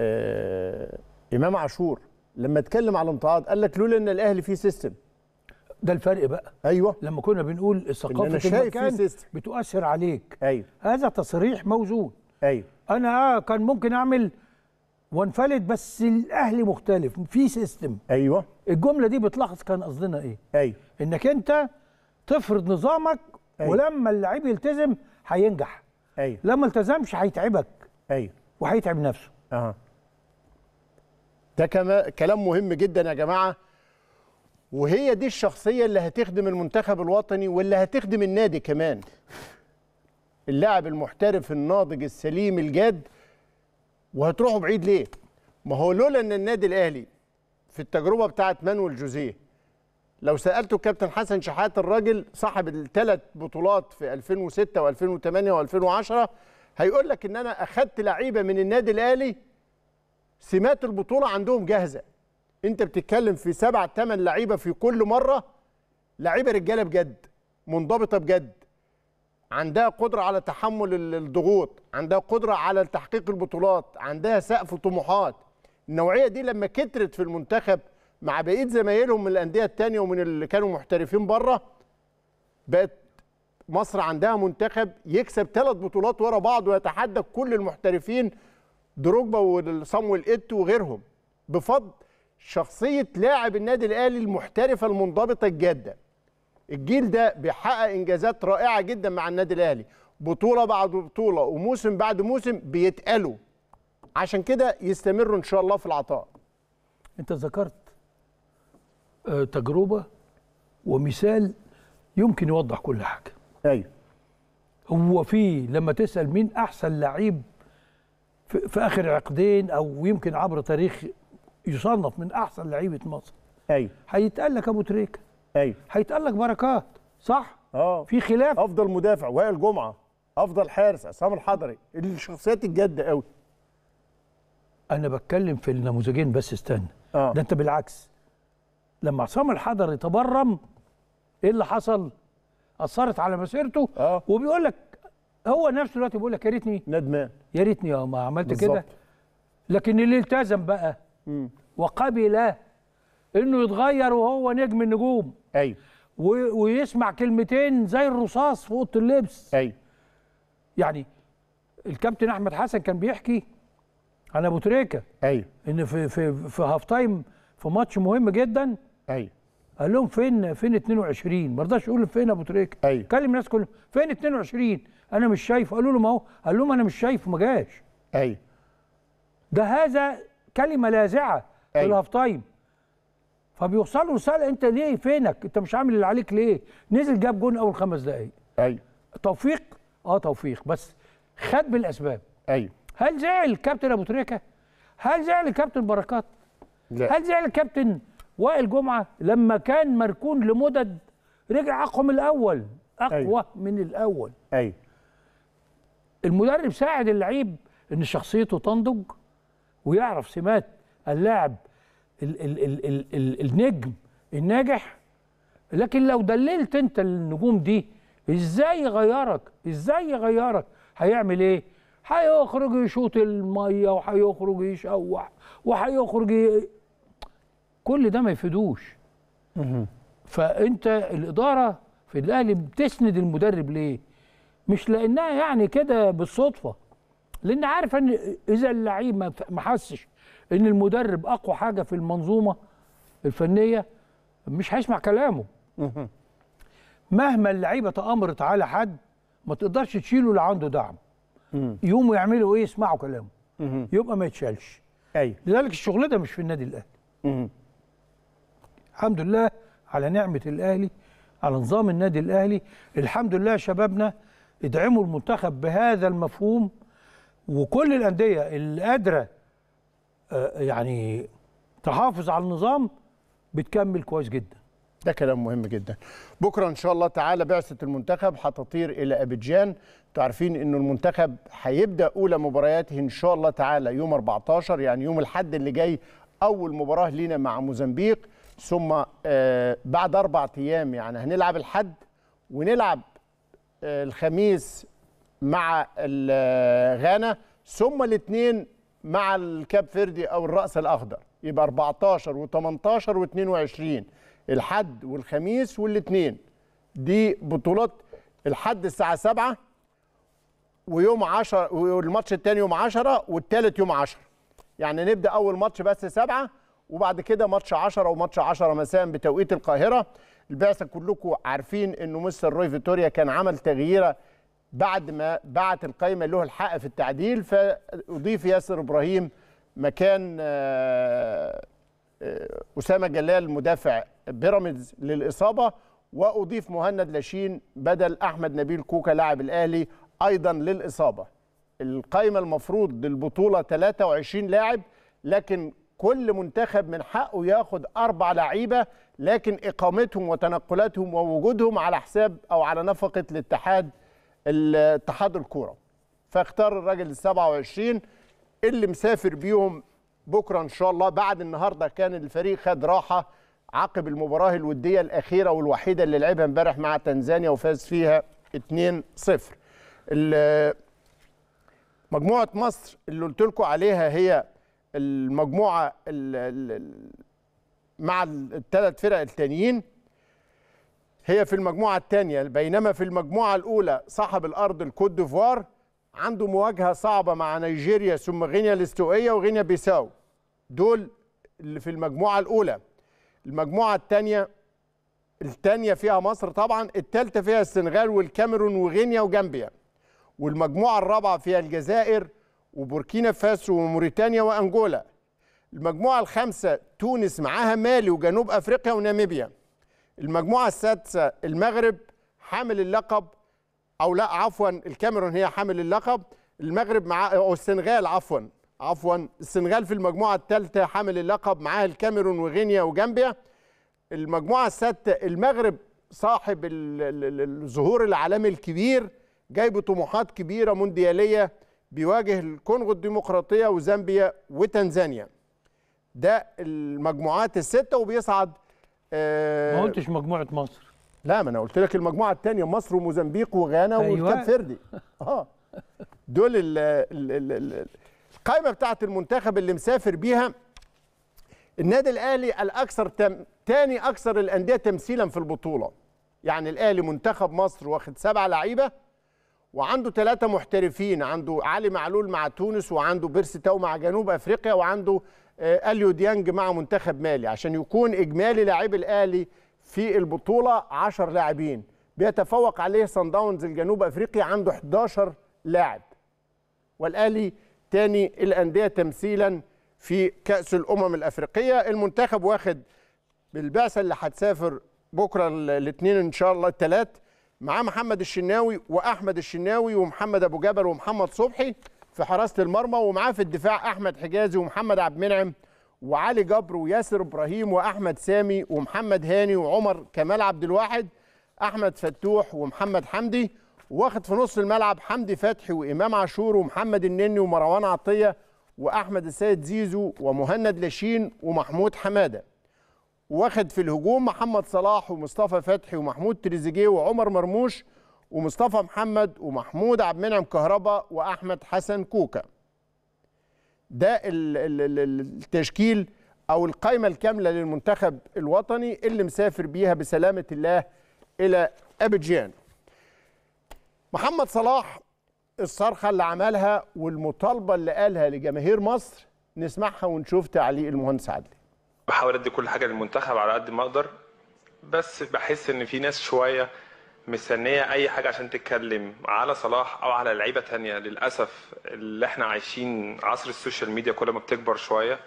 آآ آه، امام عاشور لما اتكلم على الامتعاض قال لك لولا ان الاهلي فيه سيستم ده الفرق بقى ايوه لما كنا بنقول الثقافه ثقافه المكان بتؤثر عليك ايوه هذا تصريح موجود ايوه انا آه، كان ممكن اعمل وانفلت بس الاهلي مختلف في سيستم ايوه الجمله دي بتلخص كان قصدنا ايه ايوه انك انت تفرض نظامك أيوة. ولما اللعيب يلتزم هينجح ايوه لما التزمش هيتعبك ايوه وهيتعب نفسه اها ده كلام مهم جدا يا جماعه وهي دي الشخصيه اللي هتخدم المنتخب الوطني واللي هتخدم النادي كمان اللاعب المحترف الناضج السليم الجاد وهتروحوا بعيد ليه؟ ما هو لولا ان النادي الاهلي في التجربه بتاعه مانويل جوزيه لو سالته الكابتن حسن شحات الراجل صاحب الثلاث بطولات في 2006 و2008 و2010 هيقول لك ان انا اخذت لعيبه من النادي الاهلي سمات البطوله عندهم جاهزه انت بتتكلم في سبع ثمان لعيبه في كل مره لعيبه رجاله بجد منضبطه بجد عندها قدرة على تحمل الضغوط عندها قدرة على تحقيق البطولات عندها سقف طموحات النوعية دي لما كترت في المنتخب مع بقية زمايلهم من الأندية التانية ومن اللي كانوا محترفين بره بقت مصر عندها منتخب يكسب ثلاث بطولات ورا بعض ويتحدى كل المحترفين دروجبا وصامويل ايتو وغيرهم بفضل شخصية لاعب النادي الأهلي المحترفة المنضبطة الجادة الجيل ده بيحقق انجازات رائعه جدا مع النادي الاهلي بطوله بعد بطوله وموسم بعد موسم بيتقالوا عشان كده يستمروا ان شاء الله في العطاء انت ذكرت آه، تجربه ومثال يمكن يوضح كل حاجه ايوه هو في لما تسال مين احسن لعيب في, في اخر عقدين او يمكن عبر تاريخ يصنف من احسن لعيبه مصر ايوه هيتقال لك ابو تريكه ايوه هيتقال لك بركات صح؟ اه في خلاف افضل مدافع وائل جمعه افضل حارس عصام الحضري الشخصيات الجاده قوي انا بتكلم في النموذجين بس استنى آه. ده انت بالعكس لما عصام الحضري تبرم ايه اللي حصل؟ اثرت على مسيرته آه. وبيقول لك هو نفسه دلوقتي بيقول لك يا ريتني ندمان يا ريتني اه ما عملت كده لكن اللي التزم بقى م. وقبل انه يتغير وهو نجم النجوم ايوه ويسمع كلمتين زي الرصاص في اوضه اللبس ايوه يعني الكابتن احمد حسن كان بيحكي عن ابو تريكه ايوه ان في في في هاف تايم في ماتش مهم جدا ايوه قال لهم فين فين 22 ما رضاش يقول فين ابو تريكه ايوه كلم الناس كلهم فين 22 انا مش شايفه قالوا له ما هو قال لهم انا مش شايف ما جاش ايوه ده هذا كلمه لاذعه أيوة. في الهاف تايم فبيوصلوا رساله انت ليه فينك انت مش عامل اللي عليك ليه نزل جاب جون اول خمس دقائق ايوه توفيق اه توفيق بس خد بالاسباب ايوه هل زعل الكابتن ابو تريكه هل زعل الكابتن بركات لا. هل زعل الكابتن وائل جمعه لما كان مركون لمدد رجع اقوى من الاول اقوى أي. من الاول ايوه المدرب ساعد اللعيب ان شخصيته تنضج ويعرف سمات اللاعب ال ال ال ال النجم الناجح لكن لو دللت انت النجوم دي ازاي يغيرك ازاي يغيرك هيعمل ايه هيخرج يشوط الميه وهيخرج يشوح وهيخرج ي... كل ده ما يفيدوش فانت الاداره في الاهلي بتسند المدرب ليه مش لانها يعني كده بالصدفه لان عارفه ان اذا اللعيب ما حسش ان المدرب اقوى حاجه في المنظومه الفنيه مش هيسمع كلامه مهما اللعيبه تامرت على حد ما تقدرش تشيله اللي عنده دعم يقوموا يعملوا ايه يسمعوا كلامه يبقى ما يتشالش ايوه لذلك الشغل ده مش في النادي الاهلي الحمد لله على نعمه الاهلي على نظام النادي الاهلي الحمد لله شبابنا ادعموا المنتخب بهذا المفهوم وكل الانديه اللي قادره آه، يعني تحافظ على النظام بتكمل كويس جدا ده كلام مهم جدا بكره ان شاء الله تعالى بعثه المنتخب هتطير الى ابيجان عارفين ان المنتخب هيبدا اولى مبارياته ان شاء الله تعالى يوم 14 يعني يوم الاحد اللي جاي اول مباراه لينا مع موزمبيق ثم آه بعد اربع ايام يعني هنلعب الحد ونلعب آه الخميس مع آه، غانا ثم الاثنين مع الكاب فيردي او الراس الاخضر يبقى 14 و18 و22 الحد والخميس والاثنين دي بطولات الحد الساعه 7 ويوم 10 والماتش الثاني يوم 10 والثالث يوم 10 يعني نبدا اول ماتش بس 7 وبعد كده ماتش 10 وماتش 10 مساء بتوقيت القاهره البعثه كلكم عارفين انه مستر روي فيتوريا كان عمل تغييره بعد ما بعت القائمه له الحق في التعديل فاضيف ياسر ابراهيم مكان آه، آه، اسامه جلال مدافع بيراميدز للاصابه واضيف مهند لاشين بدل احمد نبيل كوكا لاعب الاهلي ايضا للاصابه القائمه المفروض للبطوله 23 لاعب لكن كل منتخب من حقه ياخد اربع لعيبه لكن اقامتهم وتنقلاتهم ووجودهم على حساب او على نفقه الاتحاد اتحاد الكوره فاختار الراجل ال 27 اللي مسافر بيهم بكره ان شاء الله بعد النهارده كان الفريق خد راحه عقب المباراه الوديه الاخيره والوحيده اللي لعبها امبارح مع تنزانيا وفاز فيها 2-0 مجموعه مصر اللي قلت لكم عليها هي المجموعه الـ الـ مع الثلاث فرق التانيين هي في المجموعة الثانية بينما في المجموعة الأولى صاحب الأرض الكوت ديفوار عنده مواجهة صعبة مع نيجيريا ثم غينيا الاستوائية وغينيا بيساو دول اللي في المجموعة الأولى المجموعة الثانية الثانية فيها مصر طبعا الثالثة فيها السنغال والكاميرون وغينيا وجامبيا والمجموعة الرابعة فيها الجزائر وبوركينا فاسو وموريتانيا وأنجولا المجموعة الخامسة تونس معاها مالي وجنوب أفريقيا وناميبيا المجموعة السادسة المغرب حامل اللقب أو لا عفوا الكاميرون هي حامل اللقب المغرب مع أو السنغال عفوا عفوا السنغال في المجموعة الثالثة حامل اللقب معاه الكاميرون وغينيا وجامبيا المجموعة السادسة المغرب صاحب الظهور العالمي الكبير جايب طموحات كبيرة مونديالية بيواجه الكونغو الديمقراطية وزامبيا وتنزانيا ده المجموعات الستة وبيصعد آه ما قلتش مجموعه مصر لا ما انا قلت لك المجموعه الثانيه مصر وموزمبيق وغانا أيوة. والكاب فيردي اه دول الـ الـ الـ الـ القائمه بتاعه المنتخب اللي مسافر بيها النادي الاهلي الاكثر تم تاني اكثر الانديه تمثيلا في البطوله يعني الاهلي منتخب مصر واخد سبعه لعيبه وعنده ثلاثه محترفين عنده علي معلول مع تونس وعنده بيرسي تاو مع جنوب افريقيا وعنده آه، اليو ديانج مع منتخب مالي عشان يكون اجمالي لاعبي الاهلي في البطوله 10 لاعبين بيتفوق عليه سان داونز الجنوب افريقي عنده 11 لاعب والاهلي تاني الانديه تمثيلا في كاس الامم الافريقيه المنتخب واخد بالبعثه اللي هتسافر بكره الاثنين ان شاء الله الثلاث معاه محمد الشناوي واحمد الشناوي ومحمد ابو جبل ومحمد صبحي في حراسه المرمى ومعاه في الدفاع احمد حجازي ومحمد عبد المنعم وعلي جبر وياسر ابراهيم واحمد سامي ومحمد هاني وعمر كمال عبد الواحد احمد فتوح ومحمد حمدي واخد في نص الملعب حمدي فتحي وامام عاشور ومحمد النني ومروان عطيه واحمد السيد زيزو ومهند لاشين ومحمود حماده واخد في الهجوم محمد صلاح ومصطفى فتحي ومحمود تريزيجيه وعمر مرموش ومصطفى محمد ومحمود عبد المنعم كهربا واحمد حسن كوكا ده التشكيل او القائمه الكامله للمنتخب الوطني اللي مسافر بيها بسلامه الله الى ابيجان محمد صلاح الصرخه اللي عملها والمطالبه اللي قالها لجماهير مصر نسمعها ونشوف تعليق المهندس عدلي بحاول ادي كل حاجه للمنتخب على قد ما اقدر بس بحس ان في ناس شويه مستنيه اي حاجه عشان تتكلم على صلاح او على لعيبه تانية للاسف اللي احنا عايشين عصر السوشيال ميديا كل ما بتكبر شويه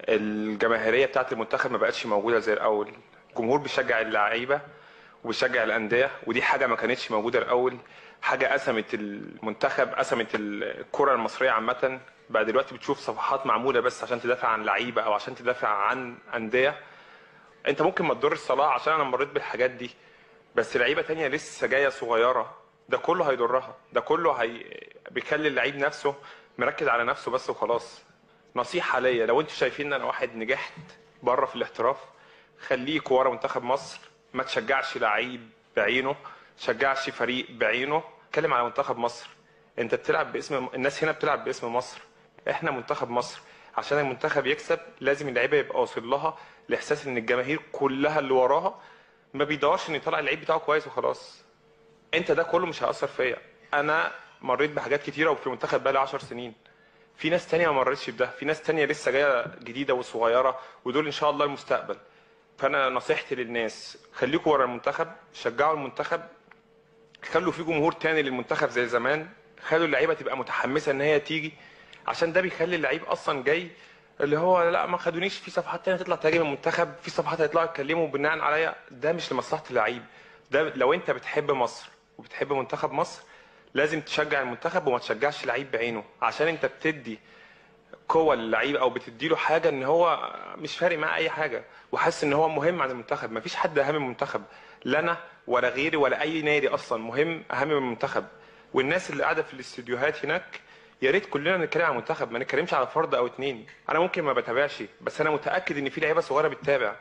الجماهيريه بتاعت المنتخب ما بقتش موجوده زي الاول الجمهور بيشجع اللعيبه وبيشجع الانديه ودي حاجه ما كانتش موجوده الاول حاجه قسمت المنتخب قسمت الكره المصريه عامه بقى دلوقتي بتشوف صفحات معموله بس عشان تدافع عن لعيبه او عشان تدافع عن انديه انت ممكن ما تضرش صلاح عشان انا مريت بالحاجات دي بس لعيبه تانية لسه جايه صغيره ده كله هيضرها ده كله هي... بيخلي اللعيب نفسه مركز على نفسه بس وخلاص نصيحه ليا لو انتوا شايفين ان انا واحد نجحت بره في الاحتراف خليك ورا منتخب مصر ما تشجعش لعيب بعينه تشجعش فريق بعينه اتكلم على منتخب مصر انت بتلعب باسم الناس هنا بتلعب باسم مصر احنا منتخب مصر عشان المنتخب يكسب لازم اللعيبه يبقى واصل لها لاحساس ان الجماهير كلها اللي وراها ما بيدورش ان يطلع اللعيب بتاعه كويس وخلاص انت ده كله مش هياثر فيا انا مريت بحاجات كتيره وفي المنتخب بقالي 10 سنين في ناس تانية ما مرتش بده في ناس تانية لسه جايه جديده وصغيره ودول ان شاء الله المستقبل فانا نصيحتي للناس خليكوا ورا المنتخب شجعوا المنتخب خلوا في جمهور تاني للمنتخب زي زمان خلوا اللعيبه تبقى متحمسه ان هي تيجي عشان ده بيخلي اللعيب اصلا جاي اللي هو لا ما خدونيش في صفحات تانية هتطلع تهاجم المنتخب في صفحات هيطلعوا يتكلموا بناء عليا ده مش لمصلحه اللعيب ده لو انت بتحب مصر وبتحب منتخب مصر لازم تشجع المنتخب وما تشجعش لعيب بعينه عشان انت بتدي قوة للعيب او بتديله حاجه ان هو مش فارق معاه اي حاجه وحاسس ان هو مهم عن المنتخب مفيش حد اهم من المنتخب لا انا ولا غيري ولا اي نادي اصلا مهم اهم من المنتخب والناس اللي قاعده في الاستديوهات هناك يا ريت كلنا نتكلم على المنتخب ما نتكلمش على فرد او اتنين انا ممكن ما بتابعش بس انا متاكد ان في لعيبه صغيره بتتابع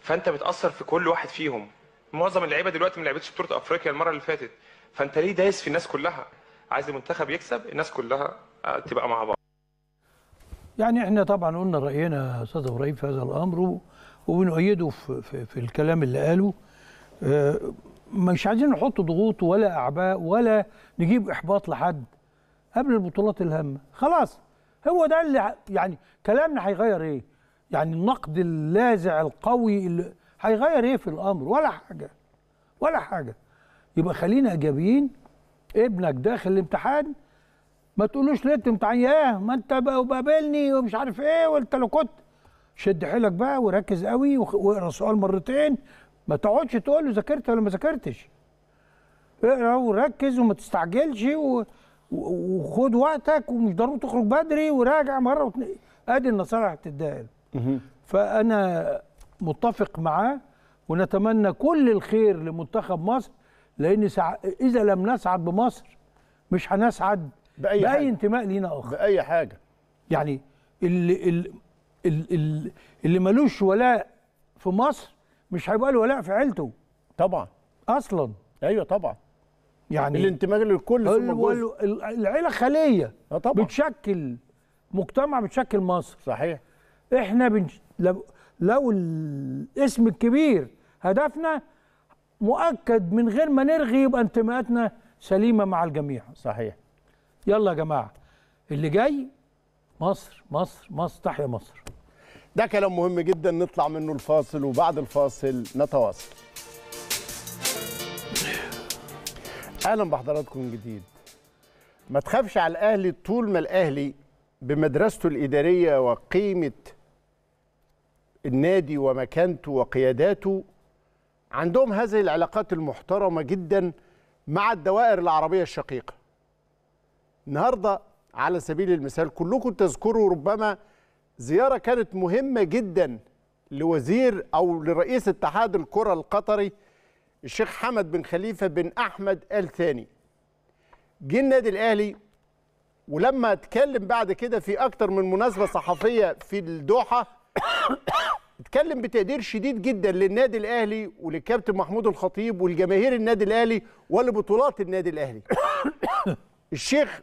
فانت بتاثر في كل واحد فيهم معظم اللعيبه دلوقتي ما لعبتش بطوله افريقيا المره اللي فاتت فانت ليه دايس في الناس كلها عايز المنتخب يكسب الناس كلها تبقى مع بعض يعني احنا طبعا قلنا راينا يا استاذ ابراهيم في هذا الامر وبنؤيده في, في, في الكلام اللي قاله آه، مش عايزين نحط ضغوط ولا اعباء ولا نجيب احباط لحد قبل البطولات الهامه خلاص هو ده اللي يعني كلامنا هيغير ايه يعني النقد اللاذع القوي اللي هيغير ايه في الامر ولا حاجه ولا حاجه يبقى خلينا ايجابيين ابنك داخل الامتحان ما تقولوش ليه امتحان ايه ما انت بقى ومش عارف ايه وانت لو كنت شد حيلك بقى وركز قوي واقرا السؤال مرتين ما تقعدش تقول له ذاكرت ولا ما ذاكرتش اقرا وركز وما تستعجلش و... وخد وقتك ومش ضروري تخرج بدري وراجع مره واتنين ادي النصائح بتديها فانا متفق معاه ونتمنى كل الخير لمنتخب مصر لان سع... اذا لم نسعد بمصر مش هنسعد باي, بأي حاجة. انتماء لينا اخر باي حاجه يعني اللي اللي, اللي, اللي ملوش ولاء في مصر مش هيبقى له ولاء في عيلته طبعا اصلا ايوه طبعا يعني الانتماء للكل العيله خليه آه، طبعا بتشكل مجتمع بتشكل مصر صحيح احنا بنش... لو, لو الاسم الكبير هدفنا مؤكد من غير ما نرغي يبقى انتماءاتنا سليمه مع الجميع صحيح يلا يا جماعه اللي جاي مصر مصر مصر تحيا مصر ده كلام مهم جدا نطلع منه الفاصل وبعد الفاصل نتواصل اهلا بحضراتكم جديد ما تخافش على الاهلي طول ما الاهلي بمدرسته الاداريه وقيمه النادي ومكانته وقياداته عندهم هذه العلاقات المحترمه جدا مع الدوائر العربيه الشقيقه النهارده على سبيل المثال كلكم تذكروا ربما زياره كانت مهمه جدا لوزير او لرئيس اتحاد الكره القطري الشيخ حمد بن خليفه بن احمد ال ثاني جه النادي الاهلي ولما اتكلم بعد كده في اكتر من مناسبه صحفيه في الدوحه [COUGHS] اتكلم بتقدير شديد جدا للنادي الاهلي وللكابتن محمود الخطيب ولجماهير النادي الاهلي ولبطولات النادي الاهلي [COUGHS] الشيخ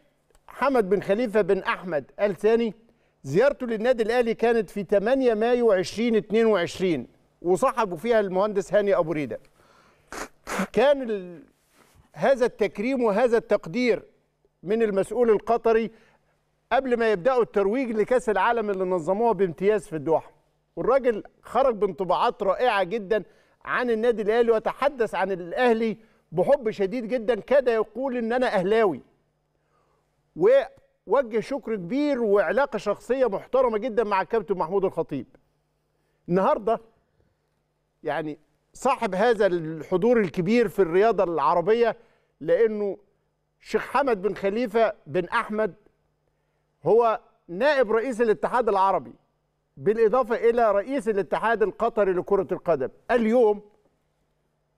حمد بن خليفه بن احمد ال ثاني زيارته للنادي الاهلي كانت في 8 مايو 2022 وصاحبه فيها المهندس هاني ابو ريده كان هذا التكريم وهذا التقدير من المسؤول القطري قبل ما يبداوا الترويج لكاس العالم اللي نظموها بامتياز في الدوحه والراجل خرج بانطباعات رائعه جدا عن النادي الاهلي وتحدث عن الاهلي بحب شديد جدا كاد يقول ان انا اهلاوي ووجه شكر كبير وعلاقه شخصيه محترمه جدا مع الكابتن محمود الخطيب النهارده يعني صاحب هذا الحضور الكبير في الرياضة العربية لأنه شيخ حمد بن خليفة بن أحمد هو نائب رئيس الاتحاد العربي بالإضافة إلى رئيس الاتحاد القطري لكرة القدم اليوم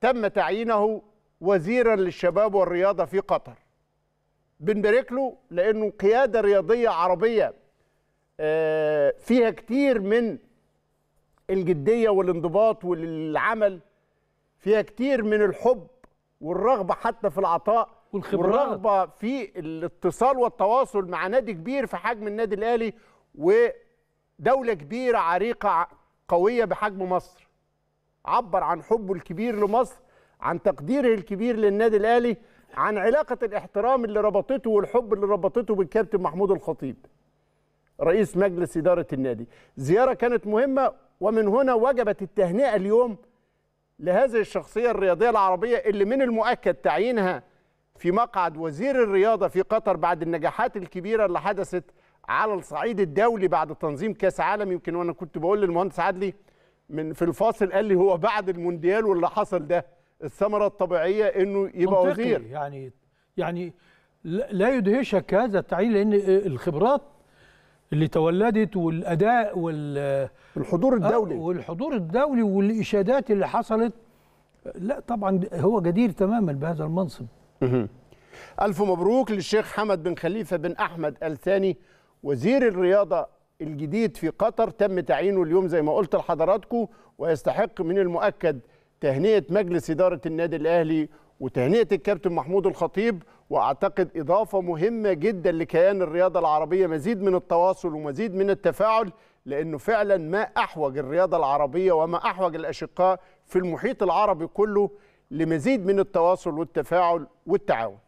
تم تعيينه وزيرا للشباب والرياضة في قطر بنبارك له لأنه قيادة رياضية عربية آه، فيها كتير من الجديه والانضباط والعمل فيها كتير من الحب والرغبه حتى في العطاء والخبرات. والرغبه في الاتصال والتواصل مع نادي كبير في حجم النادي الاهلي ودوله كبيره عريقه قويه بحجم مصر عبر عن حبه الكبير لمصر عن تقديره الكبير للنادي الاهلي عن علاقه الاحترام اللي ربطته والحب اللي ربطته بالكابتن محمود الخطيب رئيس مجلس اداره النادي زياره كانت مهمه ومن هنا وجبت التهنئة اليوم لهذه الشخصية الرياضية العربية اللي من المؤكد تعيينها في مقعد وزير الرياضة في قطر بعد النجاحات الكبيرة اللي حدثت على الصعيد الدولي بعد تنظيم كاس عالم يمكن وانا كنت بقول للمهندس عدلي من في الفاصل قال لي هو بعد المونديال واللي حصل ده الثمرة الطبيعية انه يبقى وزير يعني يعني لا يدهشك هذا التعيين لان الخبرات اللي تولدت والاداء وال الحضور آه، الدولي آه والحضور الدولي والاشادات اللي حصلت لا طبعا هو جدير تماما بهذا المنصب الف مبروك للشيخ حمد بن خليفه بن احمد ال ثاني وزير الرياضه الجديد في قطر تم تعيينه اليوم زي ما قلت لحضراتكم ويستحق من المؤكد تهنئه مجلس اداره النادي الاهلي وتهنئه الكابتن محمود الخطيب واعتقد اضافه مهمه جدا لكيان الرياضه العربيه مزيد من التواصل ومزيد من التفاعل لانه فعلا ما احوج الرياضه العربيه وما احوج الاشقاء في المحيط العربي كله لمزيد من التواصل والتفاعل والتعاون.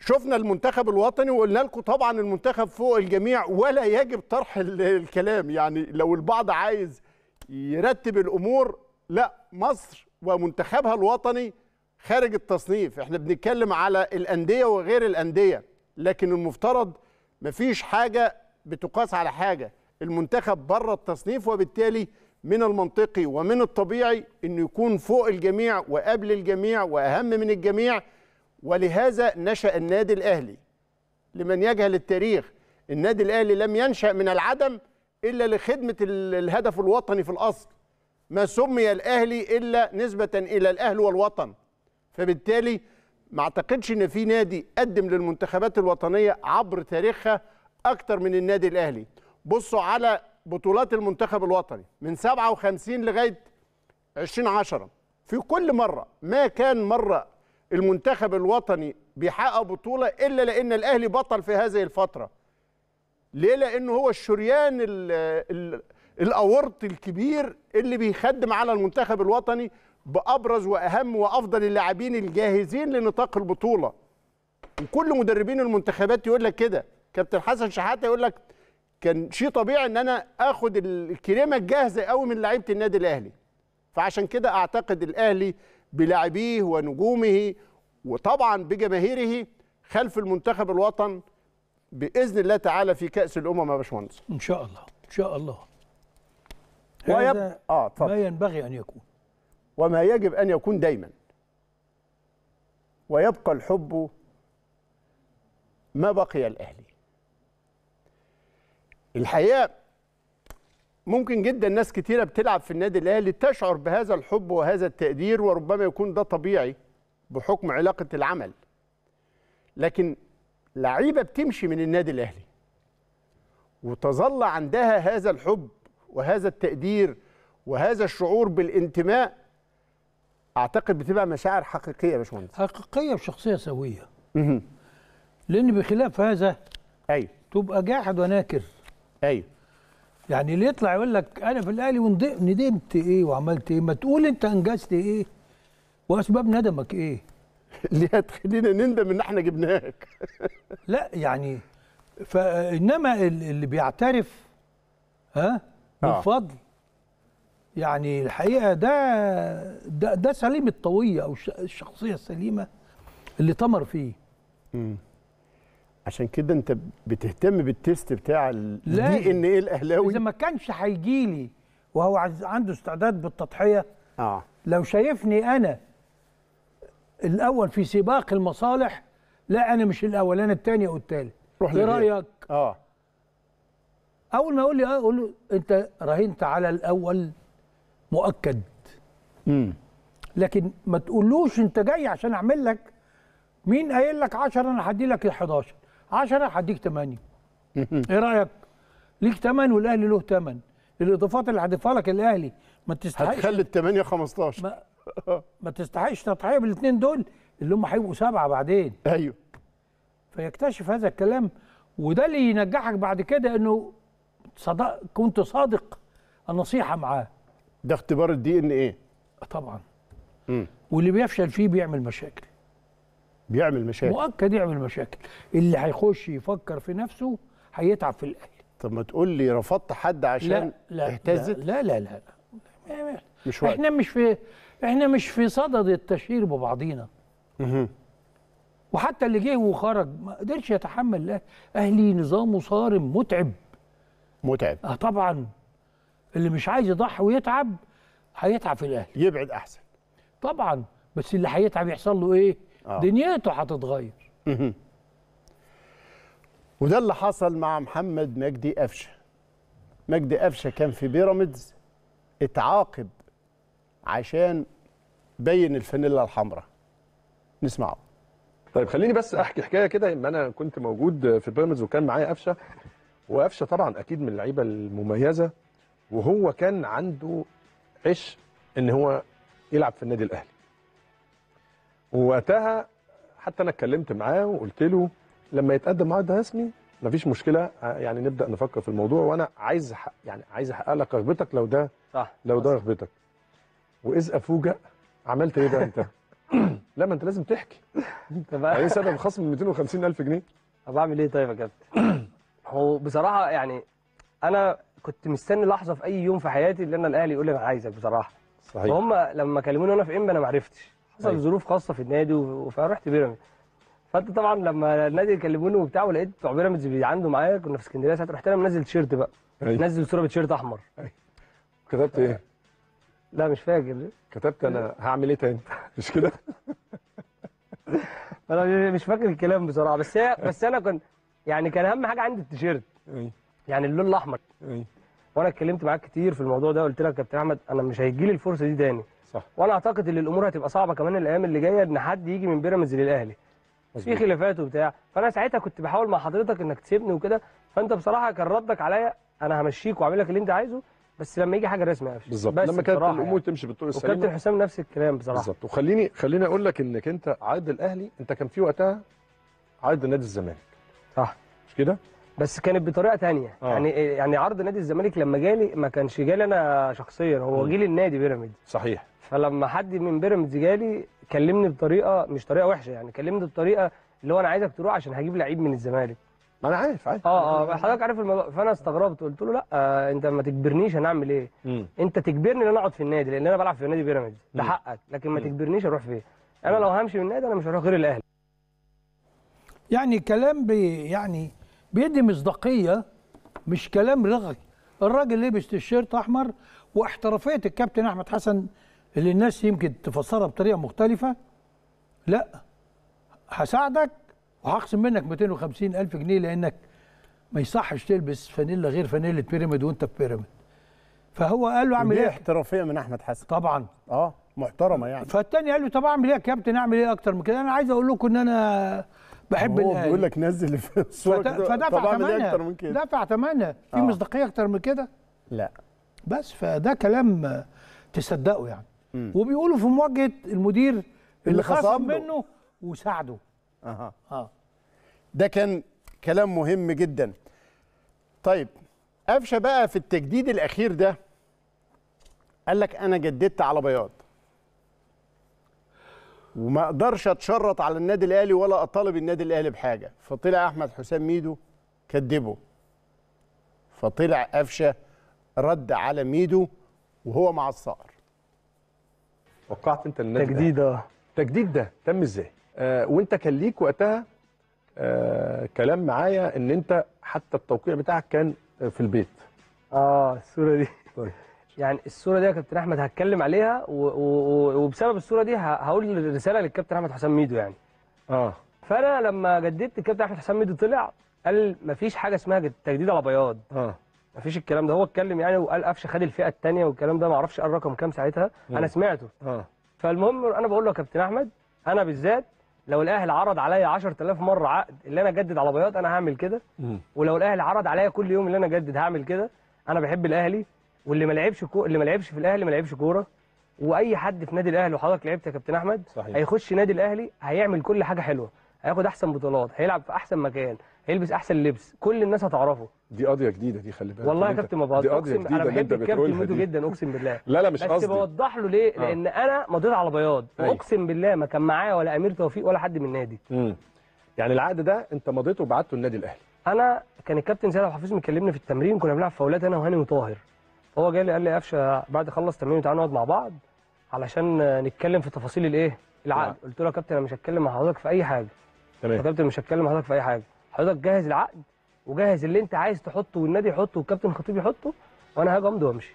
شفنا المنتخب الوطني وقلنا لكم طبعا المنتخب فوق الجميع ولا يجب طرح الكلام يعني لو البعض عايز يرتب الامور لا مصر ومنتخبها الوطني خارج التصنيف احنا بنتكلم على الانديه وغير الانديه لكن المفترض مفيش حاجه بتقاس على حاجه المنتخب بره التصنيف وبالتالي من المنطقي ومن الطبيعي انه يكون فوق الجميع وقبل الجميع واهم من الجميع ولهذا نشا النادي الاهلي لمن يجهل التاريخ النادي الاهلي لم ينشا من العدم الا لخدمه الهدف الوطني في الاصل ما سمي الأهلي إلا نسبة إلى الأهل والوطن فبالتالي ما اعتقدش ان في نادي قدم للمنتخبات الوطنيه عبر تاريخها اكتر من النادي الاهلي بصوا على بطولات المنتخب الوطني من 57 لغايه 2010 في كل مره ما كان مره المنتخب الوطني بيحقق بطوله الا لان الاهلي بطل في هذه الفتره ليه لانه هو الشريان ال ال الاورط الكبير اللي بيخدم على المنتخب الوطني بابرز واهم وافضل اللاعبين الجاهزين لنطاق البطوله وكل مدربين المنتخبات يقول لك كده كابتن حسن شحاته يقول لك كان شيء طبيعي ان انا اخد الكريمه الجاهزه قوي من لعيبه النادي الاهلي فعشان كده اعتقد الاهلي بلاعبيه ونجومه وطبعا بجماهيره خلف المنتخب الوطن باذن الله تعالى في كاس الامم يا باشمهندس ان شاء الله ان شاء الله ويب... آه ما ينبغي أن يكون وما يجب أن يكون دايما ويبقى الحب ما بقي الأهلي الحقيقة ممكن جدا ناس كتيرة بتلعب في النادي الأهلي تشعر بهذا الحب وهذا التقدير وربما يكون ده طبيعي بحكم علاقة العمل لكن لعيبة بتمشي من النادي الأهلي وتظل عندها هذا الحب وهذا التقدير وهذا الشعور بالانتماء اعتقد بتبقى مشاعر حقيقيه يا باشمهندس حقيقيه وشخصيه سويه لان بخلاف هذا ايوه تبقى جاحد وناكر ايوه يعني اللي يطلع يقول لك انا في الاهلي وندمت ايه وعملت ايه ما تقول انت انجزت ايه واسباب ندمك ايه [LAUGHS] اللي هتخلينا نندم ان احنا جبناك لا يعني فانما اللي بيعترف ها من آه. فضل يعني الحقيقه ده ده, ده سليم الطويه او الشخصيه السليمه اللي تمر فيه مم. عشان كده انت بتهتم بالتيست بتاع الدي ان ايه الاهلاوي اذا ما كانش هيجي لي وهو عنده استعداد بالتضحيه اه لو شايفني انا الاول في سباق المصالح لا انا مش الاول انا الثاني او الثالث ايه رايك اه اول ما يقول لي اه اقول له انت راهنت على الاول مؤكد امم لكن ما تقولوش انت جاي عشان اعمل لك مين قايل لك 10 انا هدي لك 11 10 هديك 8 ايه رايك ليك 8 والاهلي له 8 الاضافات اللي هضيفها لك الاهلي ما تستحقش هتخلي ال 8 15 ما, ما تستحقش تضحيه بالاثنين دول اللي هم هيبقوا سبعه بعدين ايوه فيكتشف هذا الكلام وده اللي ينجحك بعد كده انه صدق كنت صادق النصيحه معاه ده اختبار الدي ان ايه طبعا م. واللي بيفشل فيه بيعمل مشاكل بيعمل مشاكل مؤكد يعمل مشاكل اللي هيخش يفكر في نفسه هيتعب في الاهلي طب ما تقول لي رفضت حد عشان لا لا اهتزت لا لا لا, لا. لا. مش احنا مش في احنا مش في صدد التشهير ببعضينا مم. وحتى اللي جه وخرج ما قدرش يتحمل الاهلي نظامه صارم متعب متعب آه طبعا اللي مش عايز يضحي ويتعب هيتعب في الاهلي يبعد احسن طبعا بس اللي هيتعب يحصل له ايه آه. دنيته هتتغير وده اللي حصل مع محمد مجدي قفشه مجدي قفشه كان في بيراميدز اتعاقب عشان بين الفانيلا الحمراء نسمعه طيب خليني بس احكي حكايه كده ان انا كنت موجود في بيراميدز وكان معايا قفشه وقفشه طبعا اكيد من اللعيبه المميزه وهو كان عنده عش ان هو يلعب في النادي الاهلي ووقتها حتى انا اتكلمت معاه وقلت له لما يتقدم عقد رسمي مفيش مشكله يعني نبدا نفكر في الموضوع وانا عايز يعني عايز احقق لك رغبتك لو ده صح لو ده رغبتك واذ افوجئ عملت ايه بقى انت؟ [COUGHS] لا ما انت لازم تحكي انت بقى ايه سبب خصم 250000 جنيه؟ طب اعمل ايه طيب يا كابتن؟ [COUGHS] هو بصراحه يعني انا كنت مستني لحظه في اي يوم في حياتي اللي انا الاهلي يقول لي انا عايزك بصراحه صحيح فهم لما كلموني وانا في انبا انا ما عرفتش حصل أيوة. ظروف خاصه في النادي فرحت بيراميدز فانت طبعا لما النادي كلموني وبتاع ولقيت بتوع بيراميدز عنده معايا كنا في اسكندريه ساعتها رحت انا منزل تيشيرت بقى أيوة. نزل صوره بتيشيرت احمر أيوة. كتبت ايه؟ لا مش فاكر كتبت انا هعمل ايه تاني [LAUGHS] مش كده؟ [LAUGHS] انا مش فاكر الكلام بصراحه بس هي بس انا كنت يعني كان اهم حاجه عندي التيشيرت يعني اللون الاحمر وانا اتكلمت معاك كتير في الموضوع ده قلت لك يا كابتن احمد انا مش هيجي لي الفرصه دي تاني صح وانا اعتقد ان الامور هتبقى صعبه كمان الايام اللي جايه ان حد يجي من بيراميدز للاهلي في خلافات وبتاع فانا ساعتها كنت بحاول مع حضرتك انك تسيبني وكده فانت بصراحه كان ردك عليا انا همشيك واعمل لك اللي انت عايزه بس لما يجي حاجه رسمي قفش بالظبط لما كانت الامور يعني. تمشي بالطرق السليمه وكابتن حسام نفس الكلام بصراحه بالظبط وخليني خليني اقول لك انك انت عايد الاهلي انت كان في وقتها عايد نادي الزمالك صح مش كده بس كانت بطريقه ثانيه آه. يعني يعني عرض نادي الزمالك لما جالي ما كانش جالي انا شخصيا هو جه النادي بيراميدز صحيح فلما حد من بيراميدز جالي كلمني بطريقه مش طريقه وحشه يعني كلمني بطريقه اللي هو انا عايزك تروح عشان هجيب لعيب من الزمالك ما انا عارف عارف اه اه حضرتك عارف الموضوع فانا استغربت قلت له لا آه انت ما تجبرنيش انا اعمل ايه مم. انت تجبرني ان انا اقعد في النادي لان انا بلعب في نادي بيراميدز ده حقك لكن ما مم. تجبرنيش اروح فين انا لو همشي من النادي انا مش هروح غير الاهلي يعني كلام بي يعني بيدي مصداقيه مش كلام رغي الراجل لبس تيشيرت احمر واحترافيه الكابتن احمد حسن اللي الناس يمكن تفسرها بطريقه مختلفه لا هساعدك وهخصم منك 250 الف جنيه لانك ما يصحش تلبس فانيلا غير فانيلا بيراميد وانت في بيراميد فهو قال له اعمل ايه احترافيه من احمد حسن طبعا اه محترمه يعني فالتاني قال له طب اعمل ايه يا كابتن اعمل ايه اكتر من كده انا عايز اقول لكم ان انا بحب هو بيقول لك نزل الصوره [LAUGHS] فدفع ثمنها اكتر من كده دفع ثمنها في آه. مصداقيه اكتر من كده لا بس فده كلام تصدقه يعني م. وبيقولوا في مواجهه المدير اللي, اللي خصم منه وساعده اها اه ده كان كلام مهم جدا طيب قفشه بقى في التجديد الاخير ده قال لك انا جددت على بياض وما اقدرش اتشرط على النادي الاهلي ولا اطالب النادي الاهلي بحاجه فطلع احمد حسام ميدو كدبه فطلع قفشه رد على ميدو وهو مع الصقر توقعت انت النادي تجديد اه التجديد ده تم ازاي آه وانت كان ليك وقتها آه كلام معايا ان انت حتى التوقيع بتاعك كان في البيت اه الصوره دي طيب يعني الصوره دي يا كابتن احمد هتكلم عليها و... و... وبسبب الصوره دي هقول رساله للكابتن احمد حسام ميدو يعني اه فانا لما جددت الكابتن احمد حسام ميدو طلع قال مفيش حاجه اسمها تجديد على بياض اه مفيش الكلام ده هو اتكلم يعني وقال قفشه خد الفئه الثانيه والكلام ده ما اعرفش قال رقم كام ساعتها آه. انا سمعته اه فالمهم انا بقول له يا كابتن احمد انا بالذات لو الاهلي عرض عليا 10000 مره عقد اللي انا اجدد على بياض انا هعمل كده ولو الاهلي عرض عليا كل يوم اللي انا اجدد هعمل كده انا بحب الاهلي واللي ما لعبش كو... اللي ما لعبش في الاهلي ما لعبش كوره واي حد في نادي الاهلي وحضرتك لعبت يا كابتن احمد صحيح. هيخش نادي الاهلي هيعمل كل حاجه حلوه هياخد احسن بطولات هيلعب في احسن مكان هيلبس احسن لبس كل الناس هتعرفه دي قضيه جديده دي خلي بالك والله يا كابتن ما بهزرش اقسم انا بحب الكابتن ميدو جدا اقسم بالله [LAUGHS] لا لا مش قصدي بس أصدق. بوضح له ليه آه. لان انا مضيت على بياض أيوه. اقسم بالله ما كان معايا ولا امير توفيق ولا حد من النادي يعني العقد ده انت مضيته وبعته النادي الاهلي انا كان الكابتن سيد حفيظ مكلمني في التمرين كنا بنلعب فاولات انا وهاني وطاهر هو جاي لي قال لي قفشه بعد خلص تمرين تعالى نقعد مع بعض علشان نتكلم في تفاصيل الايه العقد لا. نعم. قلت له يا كابتن انا مش هتكلم مع حضرتك في اي حاجه تمام يا كابتن مش هتكلم مع حضرتك في اي حاجه حضرتك جهز العقد وجهز اللي انت عايز تحطه والنادي يحطه والكابتن الخطيب يحطه وانا هاجي امضي وامشي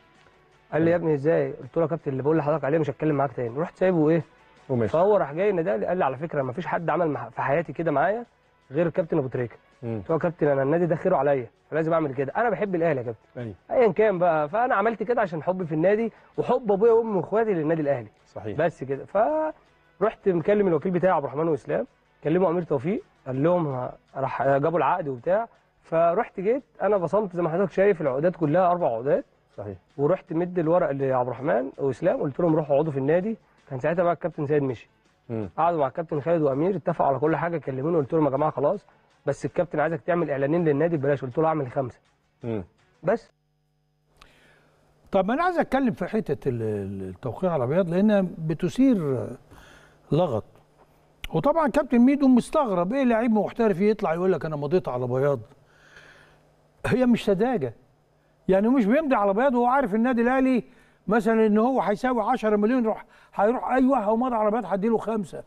قال لي يا ابني ازاي قلت له يا كابتن اللي بقول لحضرتك عليه مش هتكلم معاك تاني رحت سايبه ايه وماشي فهو راح جاي النادي قال لي على فكره ما فيش حد عمل في حياتي كده معايا غير الكابتن ابو تريكه هو كابتن انا النادي ده خيره عليا فلازم اعمل كده انا بحب الاهلي يا كابتن أيوه. ايا كان بقى فانا عملت كده عشان حبي في النادي وحب ابويا وامي واخواتي للنادي الاهلي صحيح بس كده فرحت مكلم الوكيل بتاعي عبد الرحمن واسلام كلموا امير توفيق قال لهم راح جابوا العقد وبتاع فرحت جيت انا بصمت زي ما حضرتك شايف العقودات كلها اربع عقودات صحيح ورحت مد الورق لعبد الرحمن واسلام قلت لهم روحوا اقعدوا في النادي كان ساعتها بقى الكابتن سيد مشي قعدوا مع الكابتن خالد وامير اتفقوا على كل حاجه كلموني قلت لهم يا جماعه خلاص بس الكابتن عايزك تعمل اعلانين للنادي ببلاش قلت له اعمل خمسه بس طب انا عايز اتكلم في حته التوقيع على بياض لانها بتثير لغط وطبعا كابتن ميدو مستغرب ايه لعيب محترف يطلع يقول لك انا مضيت على بياض هي مش سذاجه يعني مش بيمضي على بياض وهو عارف النادي الاهلي مثلا ان هو هيساوي 10 مليون يروح هيروح ايوه ومر عربيات هديله خمسه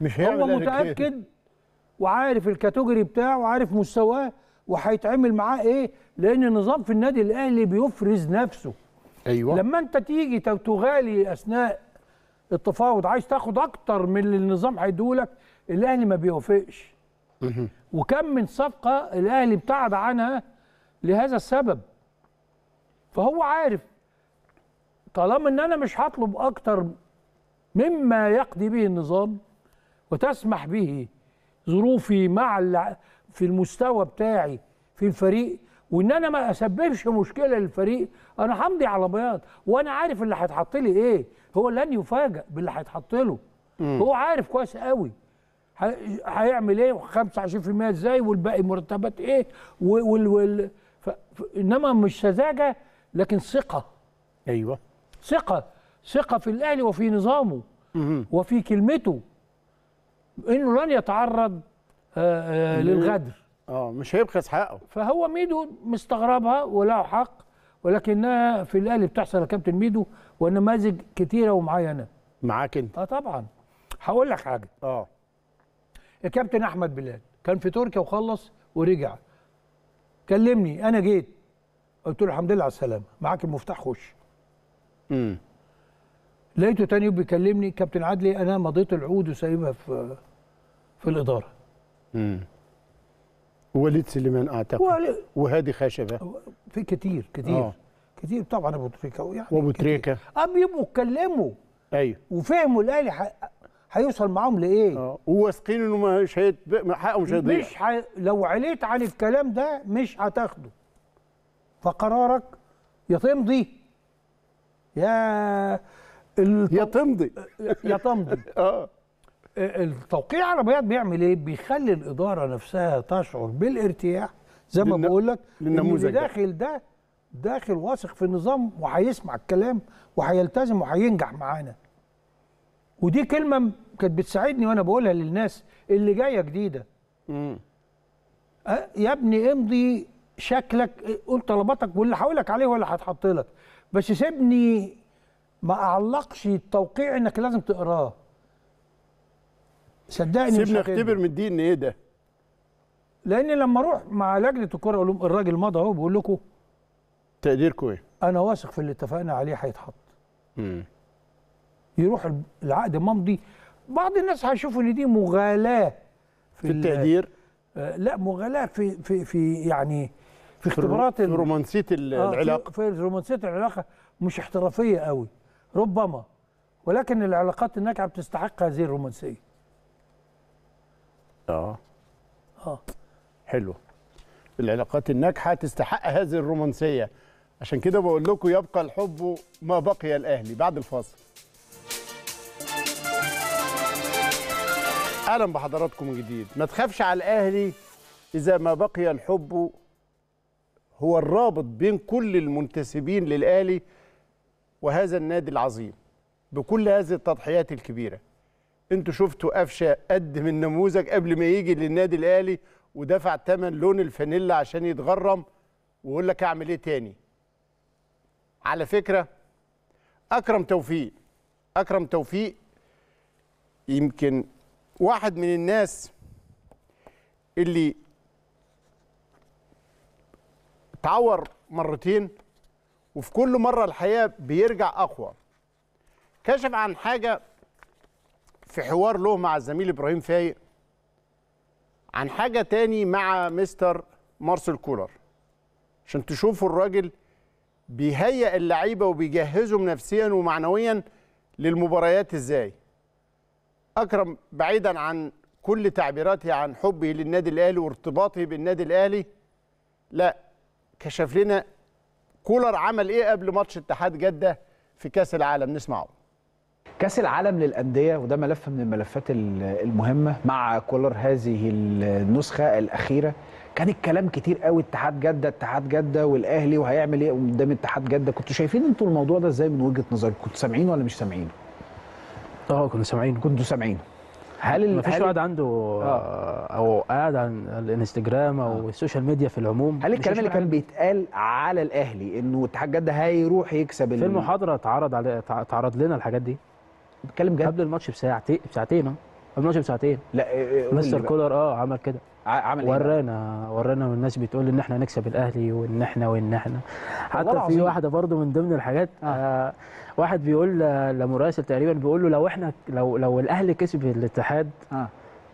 مش هو يعني متاكد وعارف الكاتيجوري بتاعه وعارف مستواه وهيتعمل معاه ايه لان النظام في النادي الاهلي بيفرز نفسه ايوه لما انت تيجي تغالي اثناء التفاوض عايز تاخد اكتر من اللي النظام هيديهولك الاهلي ما بيوافقش وكم من صفقه الاهلي ابتعد عنها لهذا السبب فهو عارف طالما ان انا مش هطلب اكتر مما يقضي به النظام وتسمح به ظروفي مع في المستوى بتاعي في الفريق وان انا ما اسببش مشكله للفريق انا همضي على بياض وانا عارف اللي هيتحط لي ايه هو لن يفاجئ باللي هيتحط له هو عارف كويس قوي هيعمل ايه و25% ازاي والباقي مرتبات ايه وال وال ف... انما مش سذاجه لكن ثقه ايوه ثقه ثقه في الاهلي وفي نظامه وفي كلمته انه لن يتعرض آه، آه، للغدر اه مش هيبخس حقه فهو ميدو مستغربها وله حق ولكنها في الاهلي بتحصل يا كابتن ميدو ونماذج كتيره ومعينه معاك انت اه طبعا هقول لك حاجه اه الكابتن احمد بلال كان في تركيا وخلص ورجع كلمني انا جيت قلت له الحمد لله على السلامه معاك المفتاح خش امم لقيته تاني يوم بيكلمني كابتن عدلي انا مضيت العود وسايبها في في الاداره امم وليد سليمان اعتقد ولي... وهادي خشبه في كتير كتير أوه. كتير طبعا ابو تريكه يعني وابو تريكه اه بيبقوا اتكلموا ايوه وفهموا الاهلي ح... هيوصل معاهم لايه؟ اه وواثقين انه مش هيت... حقه مش هيضيع مش ح... لو عليت عن الكلام ده مش هتاخده فقرارك يا تمضي يا يا تمضي يا [LAUGHS] تمضي اه التوقيع على بياض بيعمل ايه؟ بيخلي الاداره نفسها تشعر بالارتياح زي ما بقول لك للنموذج داخل ده داخل واثق في النظام وهيسمع الكلام وهيلتزم وهينجح معانا. ودي كلمه كانت بتساعدني وانا بقولها للناس اللي جايه جديده. امم أه يا ابني امضي شكلك قول طلباتك واللي هقول لك عليه هو اللي هيتحط لك بس سيبني ما اعلقش التوقيع انك لازم تقراه صدقني سيبني اختبر من دي ان ايه ده لان لما اروح مع لجنه الكره اقول لهم الراجل مضى اهو بقول لكم تقديركم ايه انا واثق في اللي اتفقنا عليه هيتحط يروح العقد ممضي بعض الناس هيشوفوا ان دي مغالاه في, في التقدير آه، لا مغالاه في في في يعني في اختبارات في رومانسيه آه، العلاقه في رومانسيه العلاقه مش احترافيه قوي ربما ولكن العلاقات الناجحه بتستحق هذه الرومانسيه اه اه حلو العلاقات الناجحه تستحق هذه الرومانسيه عشان كده بقول لكم يبقى الحب ما بقي الاهلي بعد الفاصل اهلا بحضراتكم من جديد ما تخافش على الاهلي اذا ما بقي الحب هو الرابط بين كل المنتسبين للآلي وهذا النادي العظيم بكل هذه التضحيات الكبيرة انتوا شفتوا قفشه قد من نموذج قبل ما يجي للنادي الاهلي ودفع ثمن لون الفانيلا عشان يتغرم ويقول لك اعمل ايه تاني على فكره اكرم توفيق اكرم توفيق يمكن واحد من الناس اللي اتعور مرتين وفي كل مرة الحقيقة بيرجع أقوى كشف عن حاجة في حوار له مع الزميل إبراهيم فايق عن حاجة تاني مع مستر مارسيل كولر عشان تشوفوا الراجل بيهيئ اللعيبة وبيجهزهم نفسيا ومعنويا للمباريات ازاي أكرم بعيدا عن كل تعبيراته عن حبه للنادي الأهلي وارتباطه بالنادي الأهلي لا كشف لنا كولر عمل ايه قبل ماتش اتحاد جده في كاس العالم نسمعه كاس العالم للانديه وده ملف من الملفات المهمه مع كولر هذه النسخه الاخيره كان الكلام كتير قوي اتحاد جده اتحاد جده والاهلي وهيعمل ايه قدام اتحاد جده كنتوا شايفين انتوا الموضوع ده ازاي من وجهه نظركم كنتوا سامعين ولا مش سامعين اه كنا سامعين كنتوا سامعين هل مفيش واحد عنده آه. آه. او قاعد على الانستجرام او آه. السوشيال ميديا في العموم هل الكلام اللي كان بيتقال على الاهلي انه اتحاد جده هيروح يكسب في المحاضره اتعرض على اتعرض لنا الحاجات دي بتكلم جد قبل الماتش بساعتين بساعتين آه. قبل الماتش بساعتين لا آه، مستر كولر اه عمل كده عمل إيه ورانا ورانا والناس بتقول ان احنا نكسب الاهلي وان احنا وان احنا حتى في واحده برضو من ضمن الحاجات آه. آه واحد بيقول لمراسل تقريبا بيقول له لو احنا لو لو الاهلي كسب الاتحاد آه.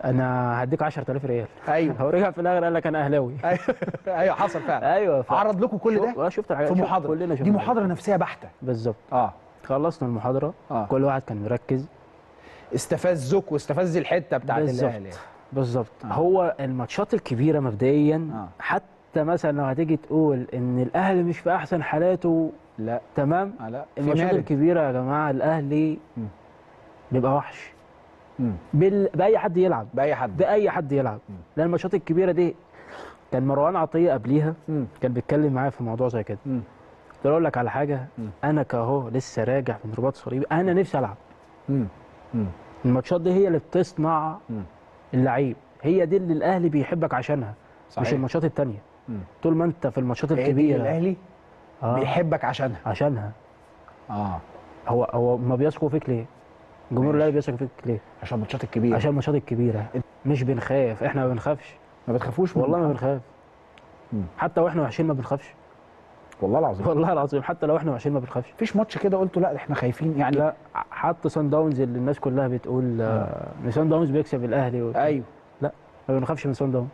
انا هديك 10000 ريال ايوه هو رجع في الاخر قال لك انا اهلاوي ايوه, أيوه، حصل فعلا [LAUGHS] ايوه ف... عرض لكم كل ده آه، شفت الحاجات في محاضره كلنا شفنا دي محاضره نفسيه بحته بالظبط اه خلصنا المحاضره آه. كل واحد كان مركز استفزك واستفز الحته بتاعت الاهلي بالظبط آه. هو الماتشات الكبيره مبدئيا آه. حتى مثلا لو هتيجي تقول ان الاهلي مش في احسن حالاته لا تمام آه، لا الماتشات الكبيره يا جماعه الاهلي بيبقى وحش بال... باي حد يلعب باي حد باي حد يلعب مم. لان الماتشات الكبيره دي كان مروان عطيه قبليها مم. كان بيتكلم معايا في موضوع زي كده قلت له اقول لك على حاجه مم. انا كاهو لسه راجع من رباط صليبي انا نفسي العب الماتشات دي هي اللي بتصنع اللعيب هي دي اللي الاهلي بيحبك عشانها صحيح. مش الماتشات الثانيه طول ما انت في الماتشات الكبيره الاهلي آه. بيحبك عشانها عشانها اه هو هو ما بيثقوا فيك ليه؟ الجمهور الاهلي بيثق فيك ليه؟ عشان الماتشات الكبيره عشان الماتشات الكبيره مش بنخاف احنا ما بنخافش ما بتخافوش والله ما بنخاف مم. حتى واحنا وحشين ما بنخافش والله العظيم والله العظيم حتى لو احنا وحشين ما بنخافش مفيش ماتش كده قلت لا احنا خايفين يعني لا حتى سان داونز اللي الناس كلها بتقول آه، ان سان داونز بيكسب الاهلي وكده. ايوه لا ما بنخافش من سان داونز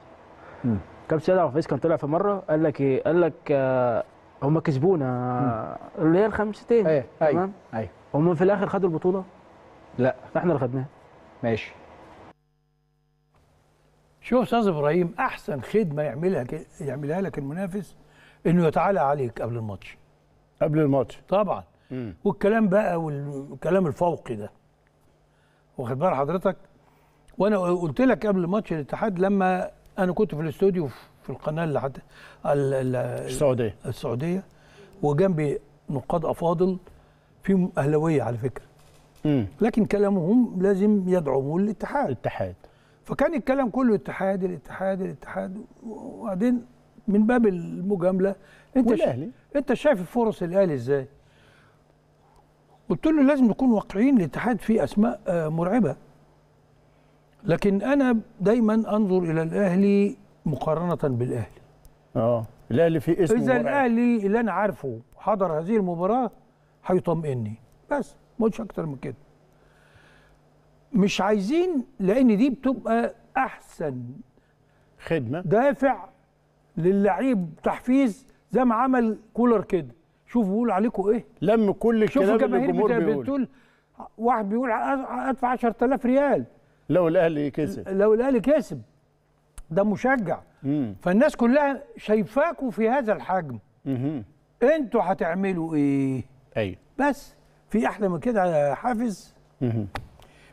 كابتن سيد عبد الحفيظ كان طلع في مره قال لك ايه قال لك آه هم كسبونا اللي هي الخمستين ايه أيوة، تمام ايوه ايه. هم في الاخر خدوا البطوله؟ لا احنا اللي خدناها ماشي شوف استاذ ابراهيم احسن خدمه يعملها يعملها لك المنافس انه يتعالى عليك قبل الماتش قبل الماتش طبعا مم. والكلام بقى والكلام الفوقي ده واخد بال حضرتك وانا قلت لك قبل ماتش الاتحاد لما انا كنت في الاستوديو في القناه اللي ال... السعوديه السعوديه وجنبي نقاد افاضل فيهم اهلاويه على فكره مم. لكن كلامهم لازم يدعموا الاتحاد الاتحاد فكان الكلام كله اتحاد الاتحاد الاتحاد وبعدين من باب المجامله انت والاهلي انت شايف فرص الاهلي ازاي؟ قلت له لازم نكون واقعيين الاتحاد فيه اسماء آه، مرعبه لكن انا دايما انظر الى الاهلي مقارنه بالاهلي اه الاهلي في اسم اذا الاهلي اللي انا عارفه حضر هذه المباراه هيطمئني بس ما اكتر من كده مش عايزين لان دي بتبقى احسن خدمه دافع للعيب تحفيز زي ما عمل كولر كده شوفوا بيقول عليكم ايه لم كل الكلام اللي الجمهور بيقول بتقول واحد بيقول ادفع 10000 ريال لو الاهلي كسب لو الاهلي كسب ده مشجع مم. فالناس كلها شايفاكوا في هذا الحجم مم. انتوا هتعملوا ايه ايوه بس في احلى من كده يا حافظ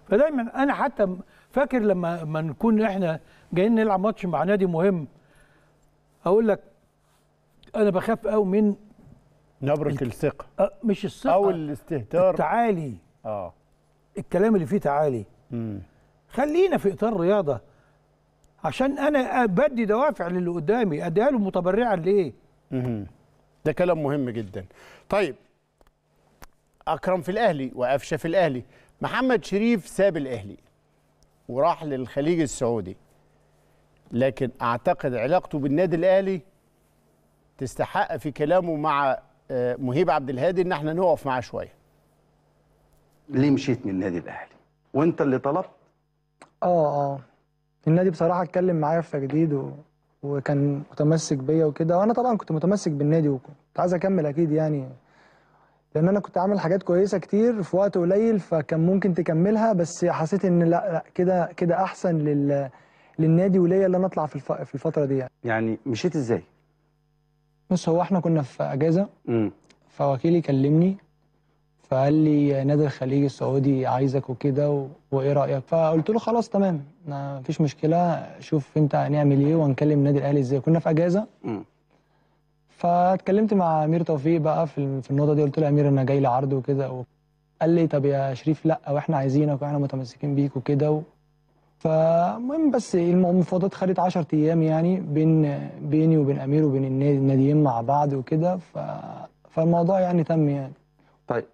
فدايما انا حتى فاكر لما ما نكون احنا جايين نلعب ماتش مع نادي مهم اقول لك انا بخاف قوي من نبرة الثقة أه مش الثقة او الاستهتار التعالي اه الكلام اللي فيه تعالي مم. خلينا في اطار رياضه عشان انا بدي دوافع للي قدامي اديها له متبرعا ليه ده كلام مهم جدا طيب اكرم في الاهلي وقفشه في الاهلي محمد شريف ساب الاهلي وراح للخليج السعودي لكن اعتقد علاقته بالنادي الاهلي تستحق في كلامه مع آه، مهيب عبد الهادي ان احنا نقف معاه شويه ليه مشيت من النادي الاهلي وانت اللي طلبت اه اه النادي بصراحه اتكلم معايا في جديد و... وكان متمسك بيا وكده وانا طبعا كنت متمسك بالنادي وكنت عايز اكمل اكيد يعني لان انا كنت عامل حاجات كويسه كتير في وقت قليل فكان ممكن تكملها بس حسيت ان لا لا كده كده احسن لل للنادي وليا اللي انا اطلع في الف... في الفتره دي يعني يعني مشيت ازاي؟ بص هو احنا كنا في اجازه امم فوكيلي كلمني فقال لي نادي الخليج السعودي عايزك وكده و... وايه رايك فقلت له خلاص تمام ما فيش مشكله شوف انت هنعمل ايه وهنكلم النادي الاهلي ازاي كنا في اجازه فاتكلمت مع امير توفيق بقى في في النقطه دي قلت له يا امير انا جاي لي عرض وكده قال لي طب يا شريف لا واحنا عايزينك واحنا متمسكين بيك وكده و... فالمهم بس المفاوضات خدت 10 ايام يعني بين بيني وبين امير وبين الناديين مع بعض وكده ف... فالموضوع يعني تم يعني طيب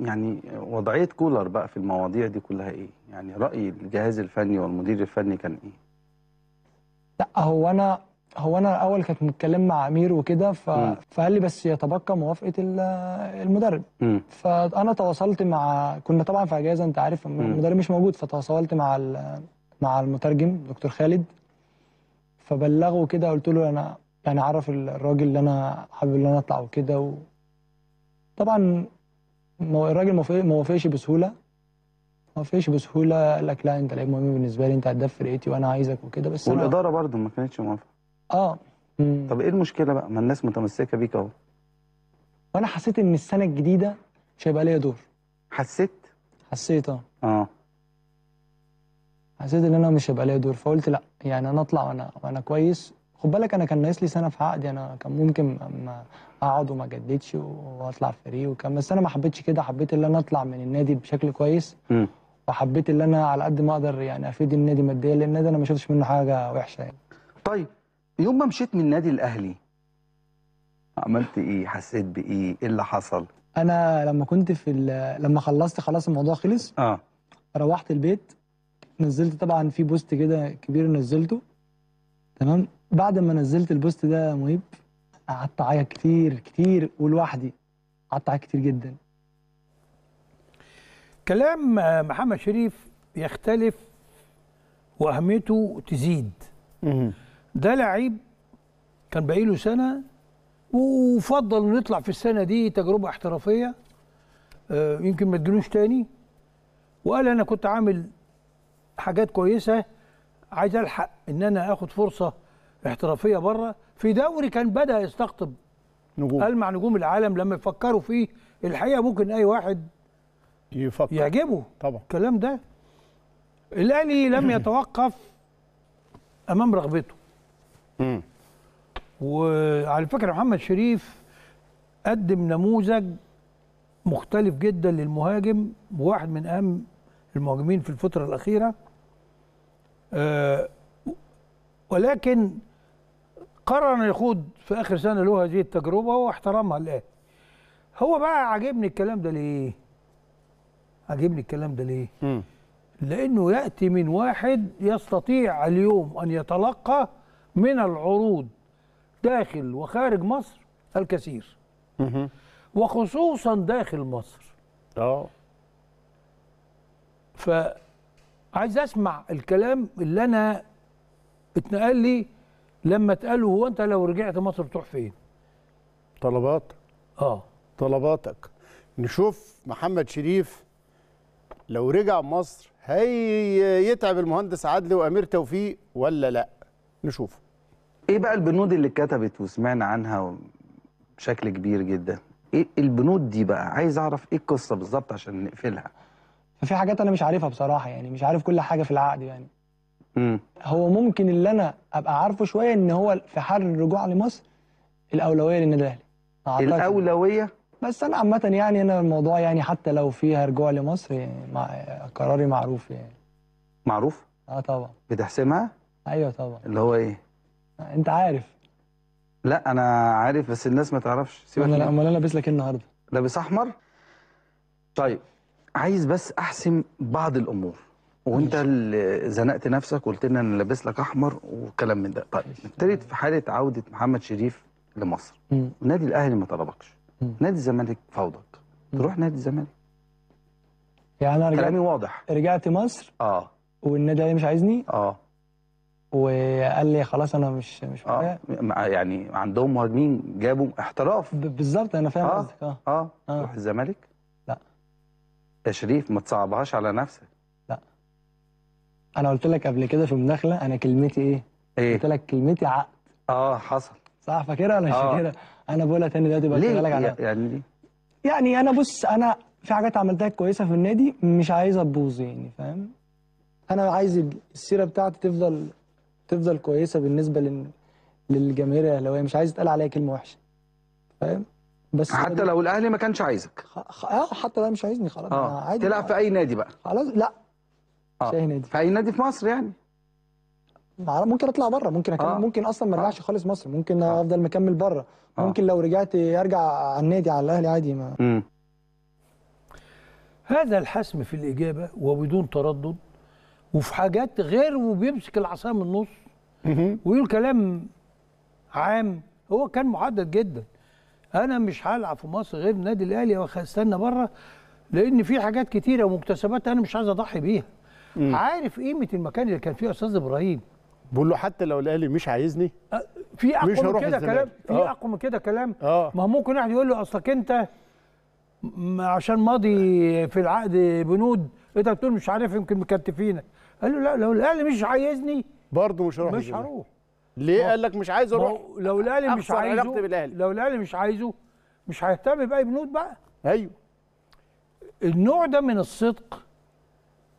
يعني وضعيه كولر بقى في المواضيع دي كلها ايه؟ يعني راي الجهاز الفني والمدير الفني كان ايه؟ لا هو انا هو انا الاول كنت متكلم مع امير وكده فقال لي بس يتبقى موافقه المدرب م. فانا تواصلت مع كنا طبعا في اجازه انت عارف المدرب مش موجود فتواصلت مع مع المترجم دكتور خالد فبلغه كده قلت له انا يعني عرف الراجل اللي انا حابب ان انا اطلع وكده و... طبعا الراجل ما وافقش بسهوله ما وافقش بسهوله قال لك لا انت لعيب مهم بالنسبه لي انت هداف فرقتي وانا عايزك وكده بس والاداره برضه ما كانتش موافقه اه مم. طب ايه المشكله بقى ما الناس متمسكه بيك اهو وانا حسيت ان السنه الجديده مش هيبقى ليا دور حسيت حسيت اه اه حسيت ان انا مش هيبقى ليا دور فقلت لا يعني انا اطلع وانا وانا كويس خد بالك انا كان ناقص لي سنه في عقدي انا كان ممكن ما اقعد وما جددش واطلع فري وكان بس انا ما حبيتش كده حبيت ان انا اطلع من النادي بشكل كويس وحبيت ان انا على قد ما اقدر يعني افيد النادي ماديا لان النادي انا ما شفتش منه حاجه وحشه يعني. طيب يوم ما مشيت من النادي الاهلي عملت ايه؟ حسيت بايه؟ ايه اللي حصل؟ انا لما كنت في لما خلصت خلاص الموضوع خلص اه روحت البيت نزلت طبعا في بوست كده كبير نزلته تمام بعد ما نزلت البوست ده يا مهيب قعدت اعيط كتير كتير ولوحدي قعدت اعيط كتير جدا كلام محمد شريف يختلف واهميته تزيد ده لعيب كان باقي له سنه وفضل انه يطلع في السنه دي تجربه احترافيه آه، يمكن ما تجيلوش تاني وقال انا كنت عامل حاجات كويسه عايز الحق ان انا اخد فرصه احترافيه بره في دوري كان بدا يستقطب نجوم المع نجوم العالم لما يفكروا فيه الحقيقه ممكن اي واحد يفكر يعجبه طبعا الكلام ده الاهلي لم [CLEARS THROAT] يتوقف امام رغبته امم وعلى فكره محمد شريف قدم نموذج مختلف جدا للمهاجم وواحد من اهم المهاجمين في الفتره الاخيره أه ولكن قرر انه يخوض في اخر سنه له هذه التجربه واحترمها الان هو بقى عاجبني الكلام ده ليه عاجبني الكلام ده ليه م. لانه ياتي من واحد يستطيع اليوم ان يتلقى من العروض داخل وخارج مصر الكثير م. وخصوصا داخل مصر اه فعايز اسمع الكلام اللي انا اتنقل لي لما اتقال هو انت لو رجعت مصر تروح فين؟ طلباتك اه طلباتك نشوف محمد شريف لو رجع مصر هيتعب المهندس عدلي وامير توفيق ولا لا؟ نشوف ايه بقى البنود اللي اتكتبت وسمعنا عنها بشكل كبير جدا ايه البنود دي بقى عايز اعرف ايه القصه بالظبط عشان نقفلها ففي حاجات انا مش عارفها بصراحه يعني مش عارف كل حاجه في العقد يعني هو ممكن اللي انا ابقى عارفه شويه ان هو في حال الرجوع لمصر الاولويه للنادي الاهلي الاولويه بس انا عامه يعني انا الموضوع يعني حتى لو فيها رجوع لمصر يعني مع قراري معروف يعني معروف اه طبعا بتحسمها ايوه طبعا اللي هو ايه انت عارف لا انا عارف بس الناس ما تعرفش سيبك انا امال انا لابس لك ايه النهارده لابس احمر طيب عايز بس احسم بعض الامور وانت اللي زنقت نفسك وقلت لنا انا لابس لك احمر وكلام من ده طيب ابتدت في حاله عوده محمد شريف لمصر نادي الاهلي ما طلبكش نادي الزمالك فوضك تروح نادي الزمالك يعني انا رجعت كلامي واضح رجعت مصر اه والنادي الاهلي مش عايزني اه وقال لي خلاص انا مش مش آه. يعني عندهم مهاجمين جابوا احتراف بالظبط انا فاهم آه. قصدك اه اه, آه. تروح الزمالك لا يا شريف ما تصعبهاش على نفسك انا قلت لك قبل كده في مداخله انا كلمتي ايه؟ ايه؟ قلت لك كلمتي عقد اه حصل صح فاكرها ولا مش آه. فاكرها؟ انا بقولها تاني دلوقتي بقولها لك يعني ليه؟ يعني انا بص انا في حاجات عملتها كويسه في النادي مش عايزها تبوظ يعني فاهم؟ انا عايز السيره بتاعتي تفضل تفضل كويسه بالنسبه لل... للجماهير الاهلاويه مش عايز يتقال عليا كلمه وحشه فاهم؟ بس حتى لو الاهلي ما كانش عايزك اه خ... حتى لو مش عايزني خلاص اه عادي تلعب في اي نادي بقى خلاص لا في آه. اي نادي في اي نادي في مصر يعني ممكن اطلع بره ممكن أكمل. آه. ممكن اصلا ما آه. ارجعش آه. خالص مصر ممكن آه. افضل مكمل بره آه. ممكن لو رجعت ارجع على النادي على الاهلي عادي ما هذا الحسم في الاجابه وبدون تردد وفي حاجات غير وبيمسك العصا من النص ويقول كلام عام هو كان محدد جدا انا مش هلعب في مصر غير النادي الاهلي واستنى بره لان في حاجات كتيره ومكتسبات انا مش عايز اضحي بيها مم. عارف قيمه المكان اللي كان فيه استاذ ابراهيم بقول له حتى لو الاهلي مش عايزني أه، في آه. اقوى من كده كلام في اقوى من كده كلام ما ممكن واحد يقول له اصلك انت عشان ماضي في العقد بنود انت بتقول مش عارف يمكن مكتفينا قال له لا لو الاهلي مش عايزني برضه مش هروح مش هروح ليه قال لك مش عايز اروح لو الاهلي مش عايزه لو الاهلي مش عايزه مش هيهتم باي بنود بقى ايوه النوع ده من الصدق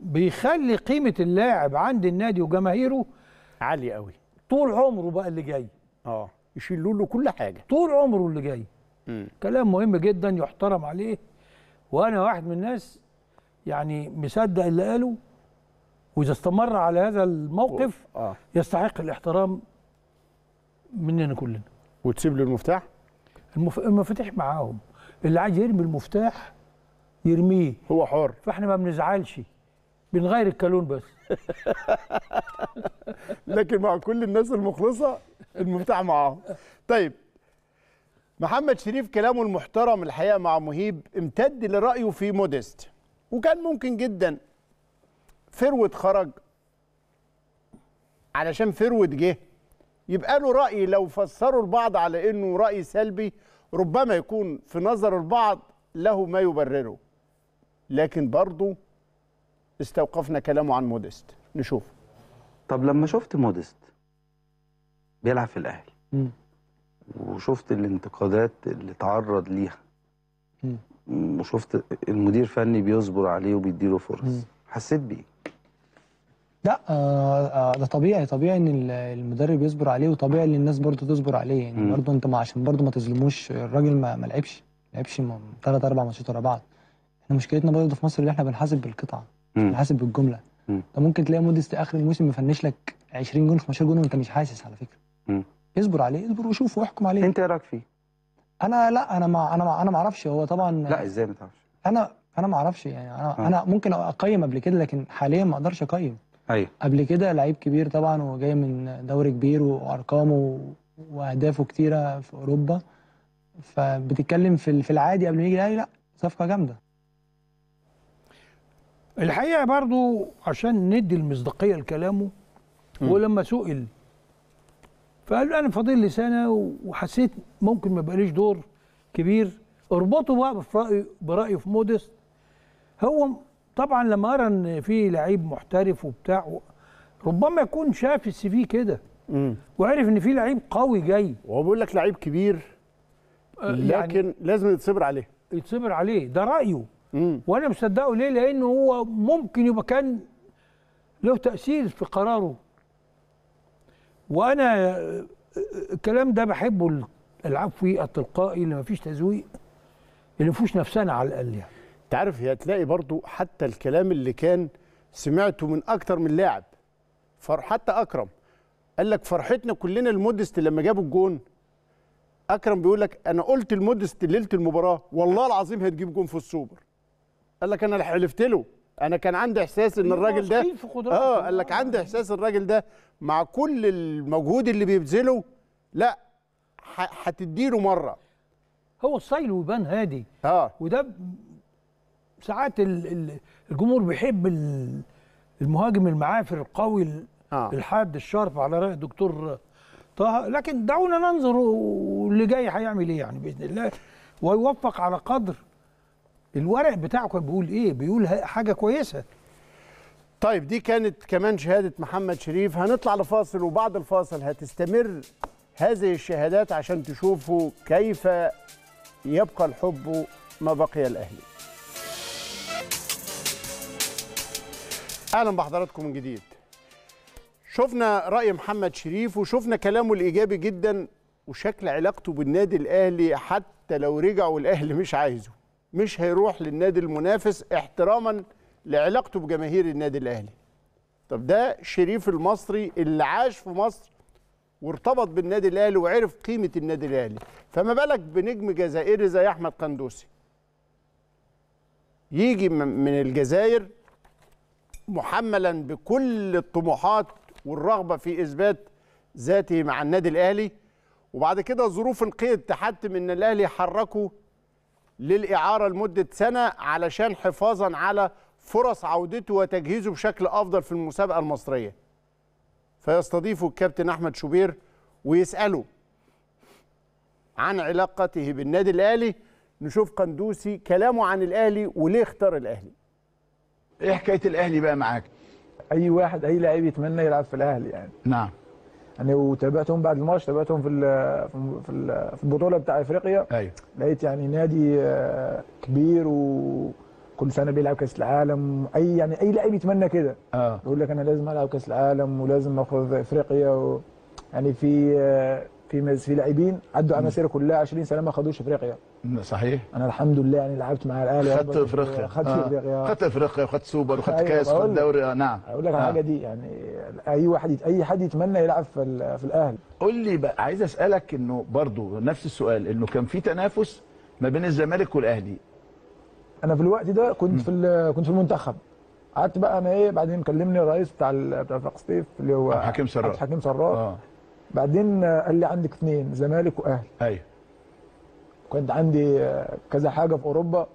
بيخلي قيمه اللاعب عند النادي وجماهيره عاليه قوي طول عمره بقى اللي جاي اه يشيلوا له كل حاجه طول عمره اللي جاي مم. كلام مهم جدا يحترم عليه وانا واحد من الناس يعني مصدق اللي قاله واذا استمر على هذا الموقف آه. يستحق الاحترام مننا كلنا وتسيب له المفتاح المف... المفاتيح معاهم اللي عايز يرمي المفتاح يرميه هو حر فاحنا ما بنزعلش بنغير الكالون بس [LAUGHS] لكن مع كل الناس المخلصه المفتاح معاهم طيب محمد شريف كلامه المحترم الحقيقه مع مهيب امتد لرايه في مودست وكان ممكن جدا فروت خرج علشان فروت جه يبقى له راي لو فسروا البعض على انه راي سلبي ربما يكون في نظر البعض له ما يبرره لكن برضه استوقفنا كلامه عن مودست نشوف طب لما شفت مودست بيلعب في الاهلي وشفت الانتقادات اللي تعرض ليها م. وشفت المدير فني بيصبر عليه وبيديله فرص م. حسيت بيه لا آه آه ده طبيعي طبيعي ان المدرب يصبر عليه وطبيعي ان الناس برضه تصبر عليه يعني برضه انت ما عشان برضه ما تظلموش الراجل ما, ما لعبش ما لعبش ثلاث اربع ماتشات ورا بعض احنا مشكلتنا برضه في مصر اللي احنا بنحاسب بالقطعه مم. حسب بالجمله انت ممكن تلاقي موديست اخر الموسم مفنش لك 20 جون 15 جون وانت مش حاسس على فكره مم. اصبر عليه اصبر وشوف واحكم عليه انت ايه رايك فيه انا لا انا ما انا ما انا ما اعرفش هو طبعا لا ازاي ما تعرفش انا انا ما اعرفش يعني انا مم. آه. انا ممكن اقيم قبل كده لكن حاليا ما اقدرش اقيم ايوه قبل كده لعيب كبير طبعا وجاي من دوري كبير وارقامه واهدافه كتيره في اوروبا فبتتكلم في في العادي قبل ما يجي الاهلي لا صفقه جامده الحقيقه برضو عشان ندي المصداقيه لكلامه ولما سئل فقال له انا فاضل لي سنه وحسيت ممكن ما بقاليش دور كبير اربطه بقى برايه برايه في مودست هو طبعا لما ارى ان في لعيب محترف وبتاع ربما يكون شاف السي في كده وعرف ان في لعيب قوي جاي وهو بيقول لك لعيب كبير آه، يعني لكن يعني لازم يتصبر عليه يتصبر عليه ده رايه مم. وانا مصدقه ليه لانه هو ممكن يبقى كان له تاثير في قراره وانا الكلام ده بحبه العفوي التلقائي اللي ما فيش تزويق اللي ما فيهوش نفسنا على الاقل يعني انت عارف هي تلاقي برضو حتى الكلام اللي كان سمعته من اكتر من لاعب حتى اكرم قال لك فرحتنا كلنا المودست لما جابوا الجون اكرم بيقول لك انا قلت المودست ليله المباراه والله العظيم هتجيب جون في السوبر قال لك انا حلفت له انا كان عندي احساس ان أيوة، الراجل ده اه قال لك عندي احساس الراجل ده مع كل المجهود اللي بيبذله لا هتديله مره هو ستايله ويبان هادي اه وده ساعات الجمهور بيحب المهاجم المعافر القوي آه. الحاد الشرف على راي الدكتور طه لكن دعونا ننظر واللي جاي هيعمل ايه يعني باذن الله ويوفق على قدر الورق بتاعه كان بيقول ايه بيقول حاجه كويسه طيب دي كانت كمان شهاده محمد شريف هنطلع لفاصل وبعد الفاصل هتستمر هذه الشهادات عشان تشوفوا كيف يبقى الحب ما بقي الاهلي اهلا بحضراتكم من جديد شفنا راي محمد شريف وشفنا كلامه الايجابي جدا وشكل علاقته بالنادي الاهلي حتى لو رجعوا الاهلي مش عايزه مش هيروح للنادي المنافس احتراما لعلاقته بجماهير النادي الاهلي طب ده شريف المصري اللي عاش في مصر وارتبط بالنادي الاهلي وعرف قيمه النادي الاهلي فما بالك بنجم جزائري زي احمد قندوسي يجي من الجزائر محملا بكل الطموحات والرغبه في اثبات ذاته مع النادي الاهلي وبعد كده ظروف القيد تحتم ان الاهلي حركه للاعاره لمده سنه علشان حفاظا على فرص عودته وتجهيزه بشكل افضل في المسابقه المصريه. فيستضيفه الكابتن احمد شوبير ويساله عن علاقته بالنادي الاهلي نشوف قندوسي كلامه عن الاهلي وليه اختار الاهلي. ايه حكايه الاهلي بقى معاك؟ اي واحد اي لاعب يتمنى يلعب في الاهلي يعني. نعم. يعني وتابعتهم بعد الماتش تابعتهم في في في البطوله بتاع افريقيا ايوه لقيت يعني نادي آه، كبير وكل سنه بيلعب كاس العالم اي يعني اي لاعب يتمنى كده اه يقول لك انا لازم العب كاس العالم ولازم اخذ افريقيا و يعني في آه، في في لاعبين عدوا على مسيره كلها 20 سنه ما خدوش افريقيا صحيح انا الحمد لله يعني لعبت مع الاهلي خدت آه. افريقيا خدت افريقيا خدت افريقيا وخدت سوبر وخدت أيوة، كاس وخدت دوري آه، نعم اقول لك آه. الحاجه دي يعني اي واحد اي حد يتمنى يلعب في, في الاهلي قول لي بقى عايز اسالك انه برضه نفس السؤال انه كان في تنافس ما بين الزمالك والاهلي انا في الوقت ده كنت م. في كنت في المنتخب قعدت بقى انا ايه بعدين كلمني الرئيس بتاع بتاع التخطيط اللي هو حكيم سراج حكيم سراج آه. بعدين قال لي عندك اثنين زمالك واهلي ايوه كنت عندي كذا حاجه في اوروبا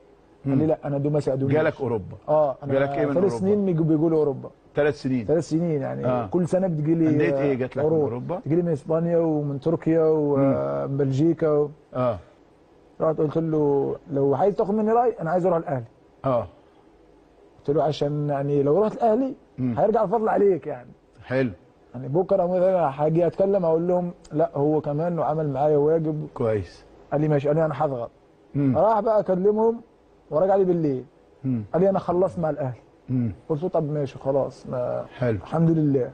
قال لي لا انا دوماسي ما جالك اوروبا اه انا جالك ايه من اوروبا؟ ثلاث سنين بيجوا لي اوروبا ثلاث سنين ثلاث سنين يعني آه. كل سنه بتجي لي انديه ايه جات لك من اوروبا؟ تجي لي من اسبانيا ومن تركيا ومن آه، بلجيكا و... اه رحت قلت له لو عايز تاخد مني راي انا عايز اروح الاهلي اه قلت له عشان يعني لو رحت الاهلي هيرجع الفضل عليك يعني حلو يعني بكره مثلا هاجي اتكلم اقول لهم لا هو كمان وعمل معايا واجب كويس قال لي ماشي قال لي انا هضغط راح بقى اكلمهم وراجع لي بالليل مم. قال لي انا خلصت مع الاهلي قلت له طب ماشي خلاص ما حلو الحمد لله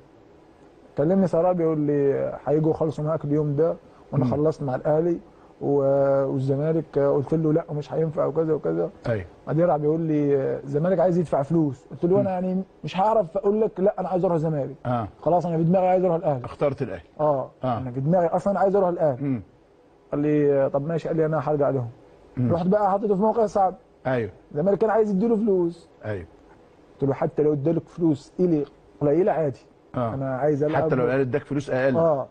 كلمني سراء بيقول لي هيجوا يخلصوا معاك اليوم ده وانا خلصت مع الاهلي والزمالك قلت له لا ومش هينفع وكذا وكذا ايوه بعدين راح بيقول لي الزمالك عايز يدفع فلوس قلت له انا يعني مش هعرف اقول لك لا انا عايز اروح الزمالك آه. خلاص انا في دماغي عايز اروح الاهلي اخترت الاهلي آه. اه انا في دماغي اصلا عايز اروح الاهلي قال لي طب ماشي قال لي انا هرجع لهم رحت بقى حطيته في موقع صعب ايوه الزمالك كان عايز يديله فلوس ايوه قلت له حتى لو ادالك فلوس الي قليله عادي آه. انا عايز العب حتى لو قال اداك فلوس اقل اه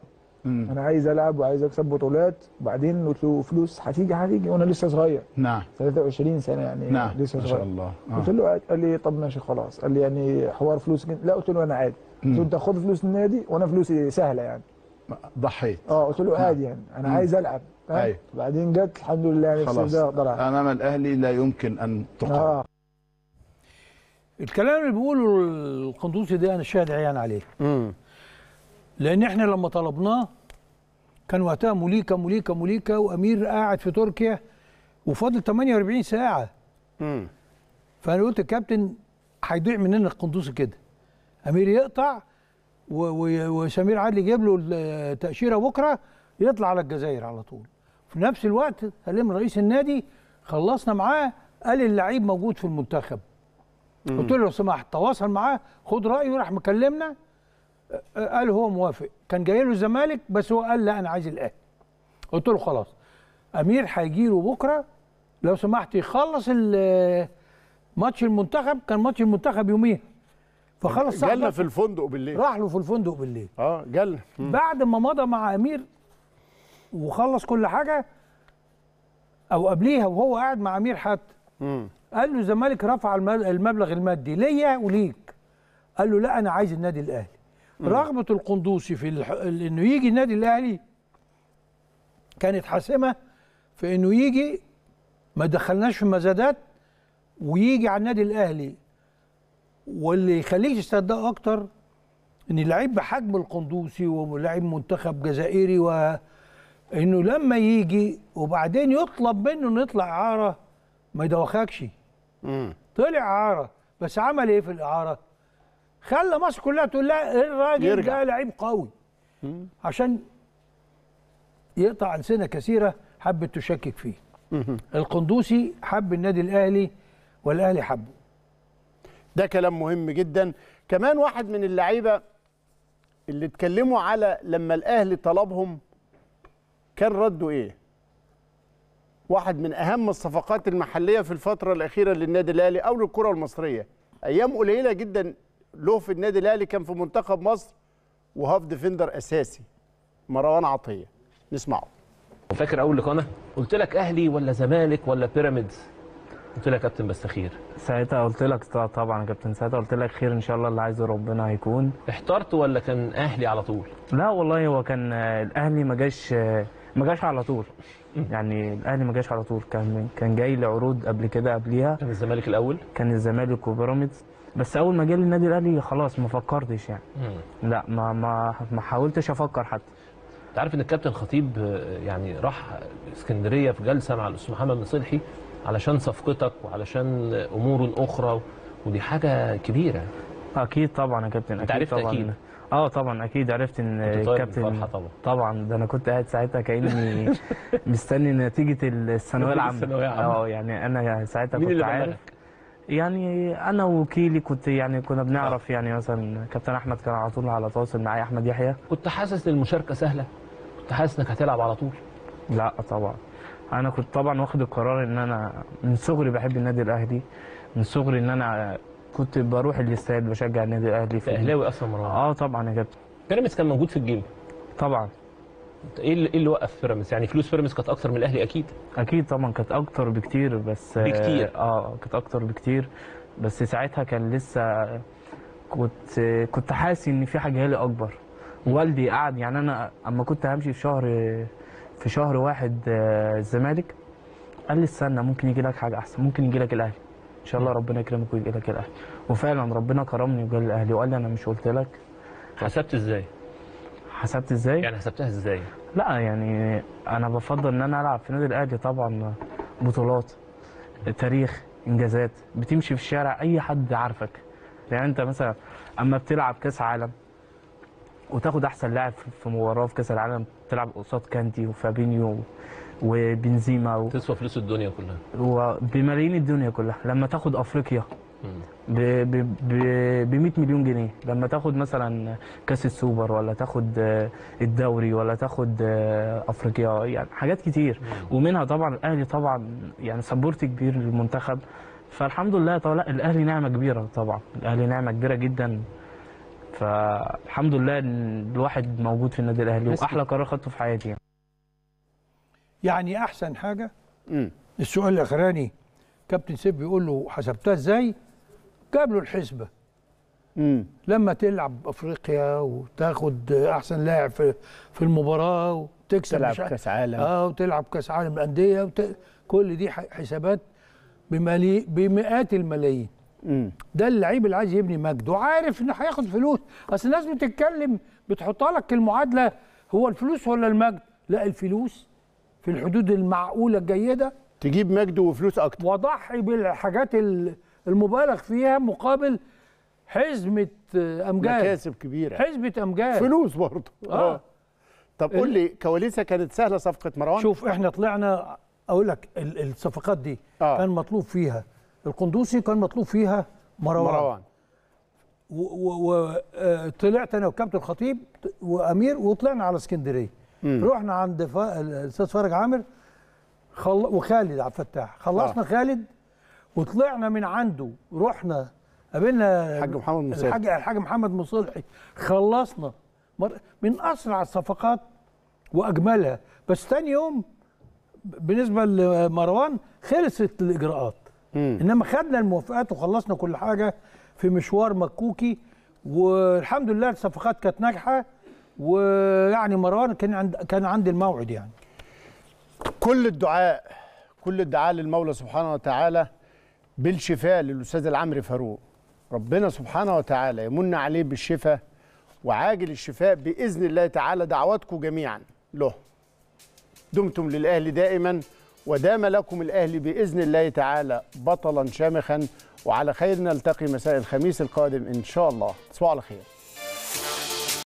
مم. انا عايز العب وعايز اكسب بطولات وبعدين قلت له فلوس هتيجي هتيجي وانا لسه صغير نعم 23 سنه يعني نا. نعم. لسه صغير ما شاء الله آه. قلت له قال لي طب ماشي خلاص قال لي يعني حوار فلوس جن... لا قلت له انا عادي قلت له انت خد فلوس النادي وانا فلوسي سهله يعني ضحيت اه قلت له نعم. عادي يعني انا عايز العب ايوه بعدين جت الحمد لله نفسي خلاص امام الاهلي لا يمكن ان تقام آه. الكلام اللي بيقوله القندوسي ده انا شاهد عيان عليه امم لان احنا لما طلبناه كان وقتها موليكا موليكا موليكا وامير قاعد في تركيا وفاضل 48 ساعه امم فانا قلت الكابتن هيضيع مننا القندوسي كده امير يقطع وسمير عدلي جاب له التاشيره بكره يطلع على الجزائر على طول في نفس الوقت كلم رئيس النادي خلصنا معاه قال اللعيب موجود في المنتخب قلت له لو سمحت تواصل معاه خد رايه راح مكلمنا قال هو موافق كان جاي له الزمالك بس هو قال لا انا عايز الاهلي قلت له خلاص امير هيجي له بكره لو سمحت يخلص ماتش المنتخب كان ماتش المنتخب يوميها فخلاص جالنا في الفندق بالليل راح له في الفندق بالليل اه جالنا بعد ما مضى مع امير وخلص كل حاجه او قبليها وهو قاعد مع امير حتى قال له الزمالك رفع المبلغ المادي ليا وليك قال له لا انا عايز النادي الاهلي رغبه القندوسي في الح... انه يجي النادي الاهلي كانت حاسمه في انه يجي ما دخلناش في مزادات ويجي على النادي الاهلي واللي يخليك تصدقه اكتر ان لعيب بحجم القندوسي ولاعب منتخب جزائري و انه لما يجي وبعدين يطلب منه انه يطلع اعاره ما يدوخكش طلع اعاره بس عمل ايه في الاعاره؟ خلى مصر كلها تقول لا الراجل ده لعيب قوي مم. عشان يقطع لسنه كثيره حبت تشكك فيه القندوسي حب النادي الاهلي والاهلي حبه ده كلام مهم جدا كمان واحد من اللعيبه اللي اتكلموا على لما الاهلي طلبهم كان رده ايه واحد من اهم الصفقات المحليه في الفتره الاخيره للنادي الاهلي او للكره المصريه ايام قليله جدا له في النادي الاهلي كان في منتخب مصر وهاف ديفندر اساسي مروان عطيه نسمعه فاكر اول لقاء قلت لك اهلي ولا زمالك ولا بيراميدز قلت له يا كابتن بس خير ساعتها قلت لك طبعا يا كابتن ساعتها قلت لك خير ان شاء الله اللي عايزه ربنا هيكون احترت ولا كان اهلي على طول لا والله هو كان الاهلي ما جاش ما جاش على طول يعني الاهلي ما جاش على طول كان كان جاي لعروض قبل كده قبليها كان الزمالك الاول كان الزمالك وبيراميدز بس اول ما جه النادي الاهلي خلاص ما فكرتش يعني مم. لا ما ما ما حاولتش افكر حتى انت عارف ان الكابتن خطيب يعني راح اسكندريه في جلسه مع الاستاذ محمد صلحي علشان صفقتك وعلشان امور اخرى ودي حاجه كبيره اكيد طبعا يا كابتن اكيد عرفت طبعا أكيد. اه طبعا اكيد عرفت ان الكابتن طيب طبعا طبعا ده انا كنت قاعد ساعتها كاني [LAUGHS] مستني نتيجه الثانويه العامه اه يعني انا ساعتها كنت عارف يعني انا وكيلي كنت يعني كنا بنعرف آه. يعني مثلا كابتن احمد كان على طول على تواصل معايا احمد يحيى كنت حاسس ان المشاركه سهله كنت حاسس انك هتلعب على طول لا طبعا انا كنت طبعا واخد القرار ان انا من صغري بحب النادي الاهلي من صغري ان انا كنت بروح الاستاد بشجع النادي الاهلي في اهلاوي اصلا مروان اه طبعا يا كابتن بيراميدز كان موجود في الجيم طبعا ايه اللي, إيه اللي وقف بيراميدز يعني فلوس بيراميدز كانت اكتر من الاهلي اكيد اكيد طبعا كانت اكتر بكتير بس بكتير اه كانت اكتر بكتير بس ساعتها كان لسه كنت كنت حاسس ان في حاجه لي اكبر والدي قعد يعني انا اما كنت همشي في شهر في شهر واحد آه، الزمالك قال لي استنى ممكن يجي لك حاجه احسن ممكن يجي لك الاهلي ان شاء الله ربنا يكرمك ويجي لك الاهلي وفعلا ربنا كرمني وجا الاهلي وقال لي انا مش قلت لك حسبت ازاي؟ حسبت ازاي؟ يعني حسبتها ازاي؟ لا يعني انا بفضل ان انا العب في نادي الاهلي طبعا بطولات تاريخ انجازات بتمشي في الشارع اي حد عارفك يعني انت مثلا اما بتلعب كاس عالم وتاخد احسن لاعب في مباراه في كاس العالم بتلعب قصاد كانتي وفابينيو وبنزيما و... تسوى فلوس الدنيا كلها وبملايين الدنيا كلها لما تاخد افريقيا ب 100 مليون جنيه لما تاخد مثلا كاس السوبر ولا تاخد آه، الدوري ولا تاخد آه، افريقيا يعني حاجات كتير ومنها طبعا الاهلي طبعا يعني سبورت كبير للمنتخب فالحمد لله طبعا لا الاهلي نعمه كبيره طبعا الاهلي نعمه كبيره جدا فالحمد لله ان الواحد موجود في النادي الاهلي واحلى قرار خدته في حياتي يعني. يعني احسن حاجه مم. السؤال الاخراني كابتن سيف بيقول له حسبتها ازاي؟ جاب له الحسبه مم. لما تلعب افريقيا وتاخد احسن لاعب في في المباراه وتكسب تلعب كاس عالم اه وتلعب كاس عالم الانديه وت... كل دي حسابات بمالي... بمئات الملايين ده اللعيب اللي عايز يبني مجد وعارف انه هياخد فلوس اصل الناس بتتكلم بتحطها لك المعادله هو الفلوس ولا المجد لا الفلوس في الحدود المعقوله الجيده تجيب مجد وفلوس اكتر واضحي بالحاجات المبالغ فيها مقابل حزمه آه، امجاد مكاسب كبيره حزمه امجاد فلوس برضه اه, آه. طب قول لي كواليسها كانت سهله صفقه مروان شوف احنا طلعنا اقول لك الصفقات دي آه. كان مطلوب فيها القندوسي كان مطلوب فيها مروان, مروان. وطلعت آه، انا وكابتن الخطيب وامير وطلعنا على اسكندريه رحنا عند فا... الاستاذ فرج عامر خل... وخالد عبد الفتاح خلصنا آه. خالد وطلعنا من عنده رحنا قابلنا الحاج محمد مصلحي الحاج, محمد مصلحي خلصنا مر... من اسرع الصفقات واجملها بس ثاني يوم بالنسبه لمروان خلصت الاجراءات مم. انما خدنا الموافقات وخلصنا كل حاجه في مشوار مكوكي والحمد لله الصفقات كانت ناجحه ويعني مروان كان عند كان عندي الموعد يعني كل الدعاء كل الدعاء للمولى سبحانه وتعالى بالشفاء للاستاذ العمري فاروق ربنا سبحانه وتعالى يمن عليه بالشفاء وعاجل الشفاء باذن الله تعالى دعواتكم جميعا له دمتم للاهل دائما ودام لكم الأهلي بإذن الله تعالى بطلا شامخا وعلى خير نلتقي مساء الخميس القادم إن شاء الله تصبحوا على خير